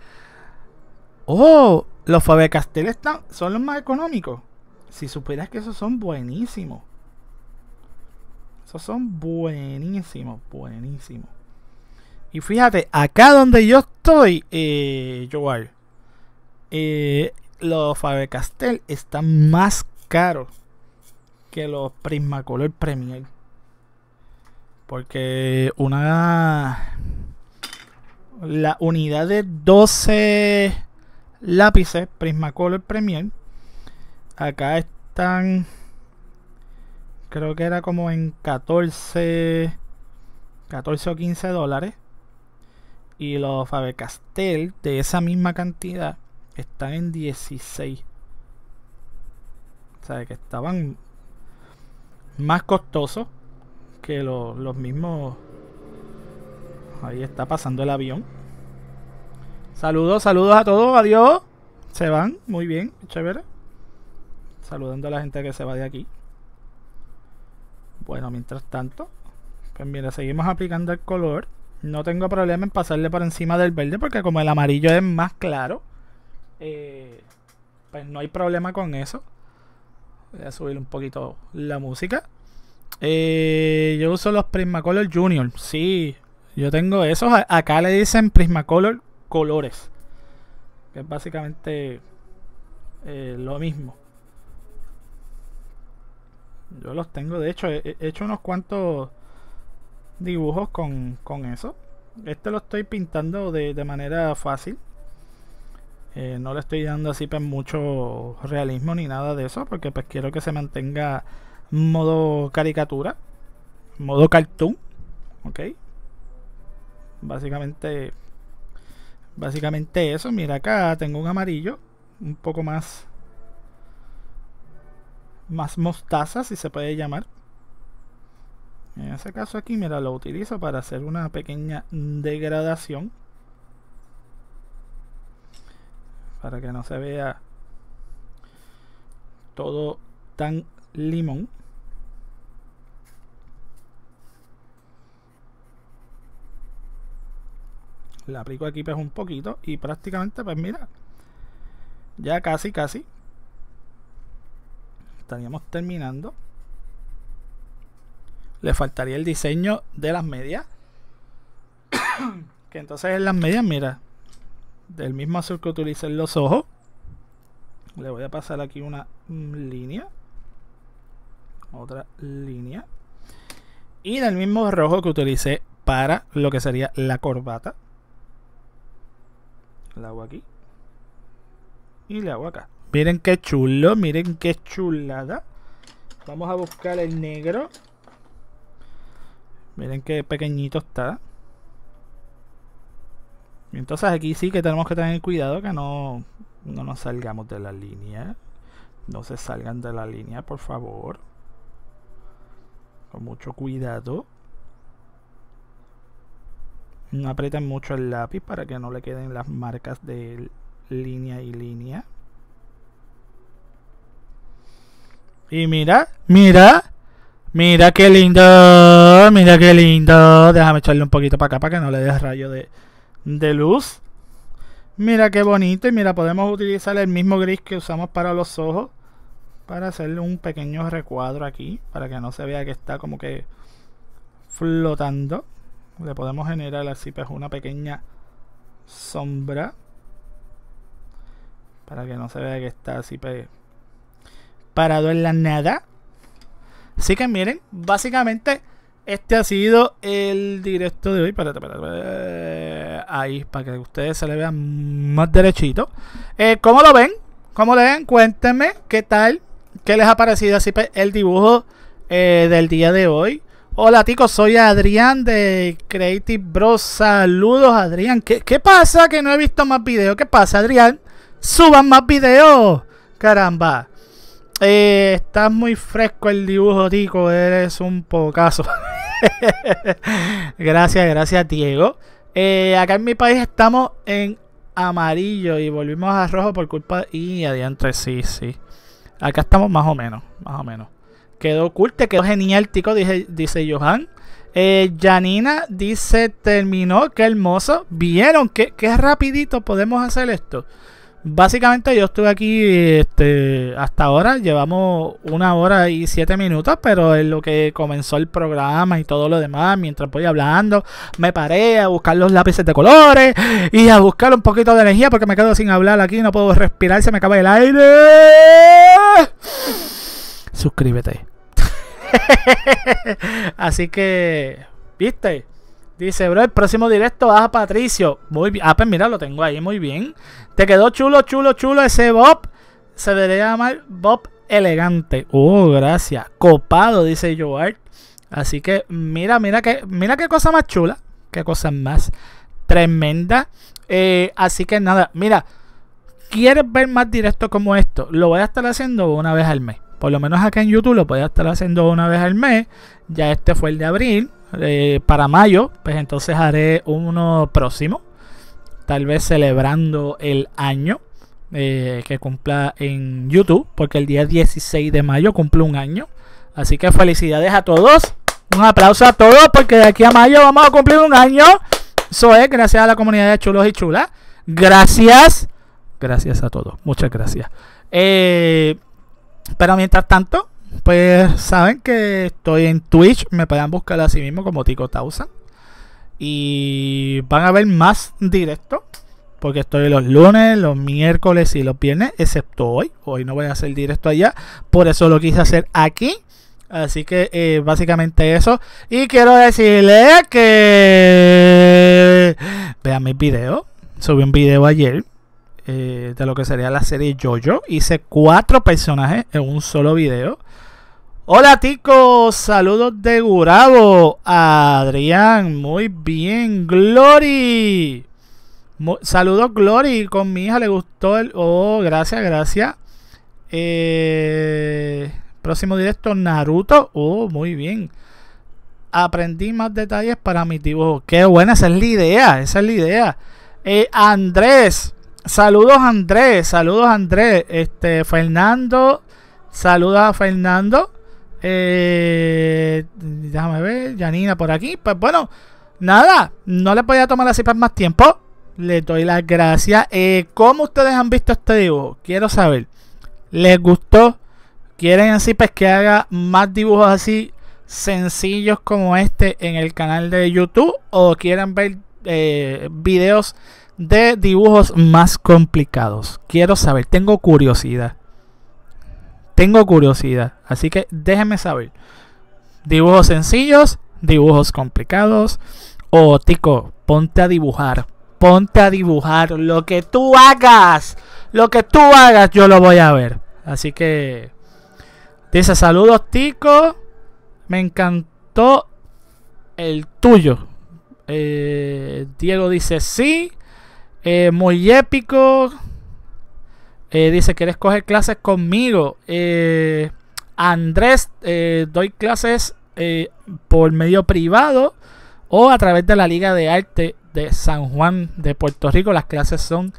oh, los Faber Castell están, son los más económicos. Si supieras que esos son buenísimos. Esos son buenísimos, buenísimos. Y fíjate, acá donde yo estoy, eh, eh los Faber Castell están más caros que los Prismacolor Premier. Porque una. La unidad de 12 lápices Prismacolor Premier. Acá están, creo que era como en 14, 14 o 15 dólares. Y los Faber-Castell de esa misma cantidad están en 16. O sea, que estaban más costosos que los mismos... Ahí está pasando el avión. Saludos, saludos a todos, adiós. Se van, muy bien, chévere. Saludando a la gente que se va de aquí. Bueno, mientras tanto, pues mira, seguimos aplicando el color. No tengo problema en pasarle por encima del verde porque como el amarillo es más claro, eh, pues no hay problema con eso. Voy a subir un poquito la música. Eh, yo uso los Prismacolor Junior. Sí, yo tengo esos. Acá le dicen Prismacolor colores. Que es básicamente eh, lo mismo. Yo los tengo, de hecho, he, hecho unos cuantos dibujos con, con, eso. Este lo estoy pintando de, manera fácil. Eh, no le estoy dando así pues, mucho realismo ni nada de eso, porque pues quiero que se mantenga modo caricatura, modo cartoon, ¿ok? Básicamente Básicamente eso, mira acá, tengo un amarillo, un poco más, más mostaza, si se puede llamar. En ese caso aquí, mira, lo utilizo para hacer una pequeña degradación. Para que no se vea todo tan limón. La aplico aquí pues un poquito y prácticamente pues mira, ya casi, casi estaríamos terminando. Le faltaría el diseño de las medias. que entonces en las medias, mira, del mismo azul que utilicé en los ojos, le voy a pasar aquí una línea. Otra línea. Y del mismo rojo que utilicé para lo que sería la corbata. El hago aquí. Y la hago acá. Miren qué chulo, miren qué chulada. Vamos a buscar el negro. Miren qué pequeñito está. Entonces aquí sí que tenemos que tener cuidado que no, no nos salgamos de la línea. No se salgan de la línea, por favor. Con mucho cuidado. No aprieten mucho el lápiz para que no le queden las marcas de línea y línea. Y mira, mira, mira qué lindo, mira qué lindo. Déjame echarle un poquito para acá para que no le dé rayo de, de luz. Mira qué bonito y mira, podemos utilizar el mismo gris que usamos para los ojos para hacerle un pequeño recuadro aquí, para que no se vea que está como que flotando le podemos generar así es pues, una pequeña sombra para que no se vea que está así pues, parado en la nada así que miren básicamente este ha sido el directo de hoy. Espérate, Ahí, para que ustedes se le vean más derechito. Eh, ¿Cómo lo ven? ¿Cómo lo ven? Cuéntenme qué tal, qué les ha parecido así pues, el dibujo eh, del día de hoy. Hola tico, soy Adrián de Creative Bros. Saludos Adrián. ¿Qué, pasa que no he visto más videos? ¿Qué pasa Adrián? Suban más videos. Caramba. Eh, Está muy fresco el dibujo, tico. Eres un pocazo. gracias, gracias Diego. Eh, acá en mi país estamos en amarillo y volvimos a rojo por culpa... Y adiante, sí, sí. Acá estamos más o menos, más o menos. Quedó cool, quedó genial, tico, dice, Johan. Eh, Janina dice, terminó, qué hermoso. ¿Vieron qué, qué rapidito podemos hacer esto? Básicamente yo estuve aquí este, hasta ahora, llevamos una hora y siete minutos, pero es lo que comenzó el programa y todo lo demás, mientras voy hablando, me paré a buscar los lápices de colores y a buscar un poquito de energía porque me quedo sin hablar aquí, no puedo respirar, se me acaba el aire. Suscríbete Así que, viste. Dice, bro, el próximo directo vas a Patricio. Muy bien. Ah, pues mira, lo tengo ahí, muy bien. Te quedó chulo, chulo, chulo ese Bob. Se debería llamar Bob Elegante. Oh, gracias. Copado, dice Joart. Así que mira, mira que, mira qué cosa más chula. Qué cosa más tremenda. Eh, así que nada, mira, ¿quieres ver más directos como esto? Lo voy a estar haciendo una vez al mes. Por lo menos acá en YouTube lo podía estar haciendo una vez al mes. Ya este fue el de abril. Eh, para mayo, pues entonces haré uno próximo. Tal vez celebrando el año eh, que cumpla en YouTube. Porque el día 16 de mayo cumple un año. Así que felicidades a todos. Un aplauso a todos porque de aquí a mayo vamos a cumplir un año. Eso es gracias a la comunidad de chulos y chulas. Gracias. Gracias a todos. Muchas gracias. Eh, pero mientras tanto, pues saben que estoy en Twitch, me pueden buscar así mismo como Tico Tausan. Y van a ver más directo. porque estoy los lunes, los miércoles y los viernes, excepto hoy. Hoy no voy a hacer directo allá, por eso lo quise hacer aquí. Así que eh, básicamente eso. Y quiero decirles que vean mi video. Subí un video ayer eh, de lo que sería la serie Jojo. Hice cuatro personajes en un solo video. Hola tico saludos de Gurabo. Adrián, muy bien. Glory. saludos Glory, con mi hija le gustó el... Oh, gracias, gracias. Eh, próximo directo Naruto. Oh, muy bien. Aprendí más detalles para mi dibujo. Qué buena, esa es la idea, esa es la idea. Eh, Andrés, Saludos Andrés, saludos Andrés. Este, Fernando, saluda a Fernando. Eh, déjame ver, Janina por aquí. Pues bueno, nada, no le podía tomar las cipas más tiempo. le doy las gracias. Eh, ¿Cómo ustedes han visto este dibujo? Quiero saber. ¿Les gustó? ¿Quieren así pues que haga más dibujos así sencillos como este en el canal de YouTube? ¿O quieren ver eh, videos? de dibujos más complicados. Quiero saber, tengo curiosidad. Tengo curiosidad, así que déjenme saber. Dibujos sencillos, dibujos complicados. O oh, tico, ponte a dibujar. Ponte a dibujar lo que tú hagas. Lo que tú hagas, yo lo voy a ver. Así que dice saludos, tico. Me encantó el tuyo. Eh, Diego dice sí. Eh, muy épico. Eh, dice, ¿quieres coger clases conmigo? Eh, Andrés, doy clases por medio privado o a través de la Liga de Arte de San Juan de Puerto Rico. Las clases son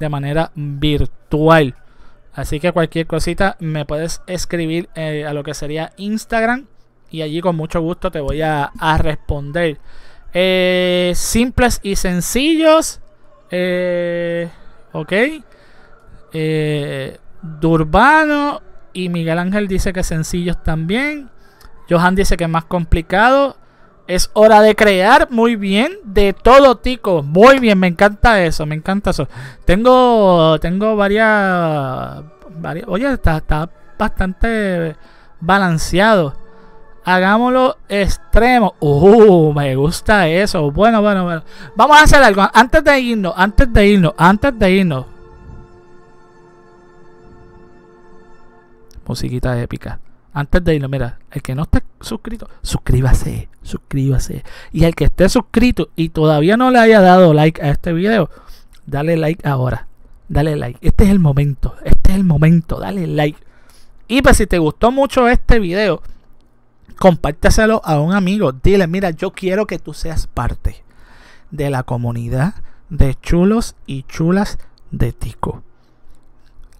de manera virtual. Así que cualquier cosita me puedes escribir a lo que sería Instagram y allí con mucho gusto te voy a responder. simples y sencillos. Eh, ok. Eh, Durbano y Miguel Ángel dice que sencillos también. Johan dice que más complicado. Es hora de crear, muy bien, de todo tico, muy bien, me encanta eso, me encanta eso. Tengo, tengo varias, varias oye, está, está bastante balanceado. Hagámoslo extremo. Uh, me gusta eso. Bueno, bueno, bueno. Vamos a hacer algo. Antes de irnos, antes de irnos, antes de irnos. Musiquita épica. Antes de irnos, mira, el que no esté suscrito, suscríbase, suscríbase. Y el que esté suscrito y todavía no le haya dado like a este video, dale like ahora. Dale like. Este es el momento. Este es el momento. Dale like. Y pues si te gustó mucho este video compártaselo a un amigo. Dile, mira, yo quiero que tú seas parte de la comunidad de chulos y chulas de Tico.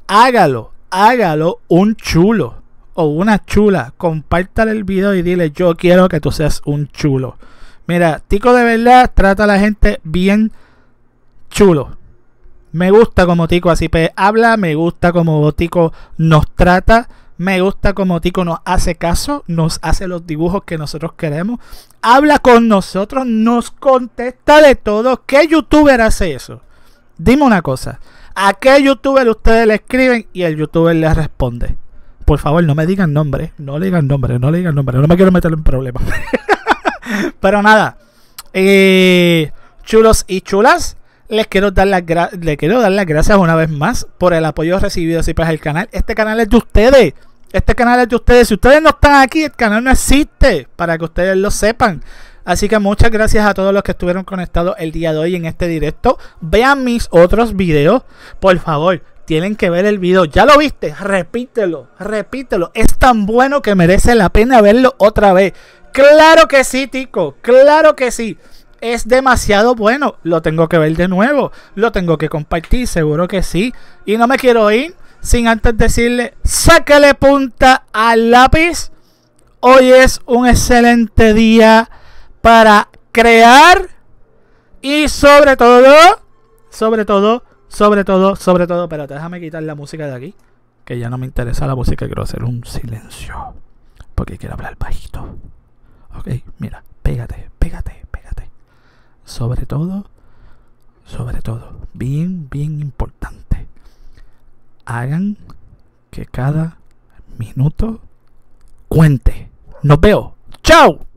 Hágalo, hágalo un chulo o una chula. Compártale el video y dile, yo quiero que tú seas un chulo. Mira, Tico de verdad trata a la gente bien chulo. Me gusta como Tico así habla, me gusta como Tico nos trata me gusta como Tico nos hace caso, nos hace los dibujos que nosotros queremos, habla con nosotros, nos contesta de todo. ¿Qué youtuber hace eso? Dime una cosa, ¿a qué youtuber ustedes le escriben y el youtuber les responde? Por favor, no me digan nombre, no le digan nombre, no le digan nombre, no me quiero meter en problemas. Pero nada, eh, chulos y chulas, les quiero dar las quiero las gracias una vez más por el apoyo recibido para pues, el canal. Este canal es de ustedes. Este canal es de ustedes. Si ustedes no están aquí, el canal no existe, para que ustedes lo sepan. Así que muchas gracias a todos los que estuvieron conectados el día de hoy en este directo. Vean mis otros videos, por favor. Tienen que ver el video. ¿Ya lo viste? Repítelo, repítelo. Es tan bueno que merece la pena verlo otra vez. Claro que sí, Tico. Claro que sí. Es demasiado bueno. Lo tengo que ver de nuevo. Lo tengo que compartir, seguro que sí. Y no me quiero ir sin antes decirle, sácale punta al lápiz. Hoy es un excelente día para crear y sobre todo, sobre todo, sobre todo, sobre todo, pero déjame quitar la música de aquí, que ya no me interesa la música, quiero hacer un silencio, porque quiero hablar bajito. Ok, mira, pégate, pégate, pégate. Sobre todo, sobre todo, bien, bien importante hagan que cada minuto cuente. Nos veo. ¡Chao!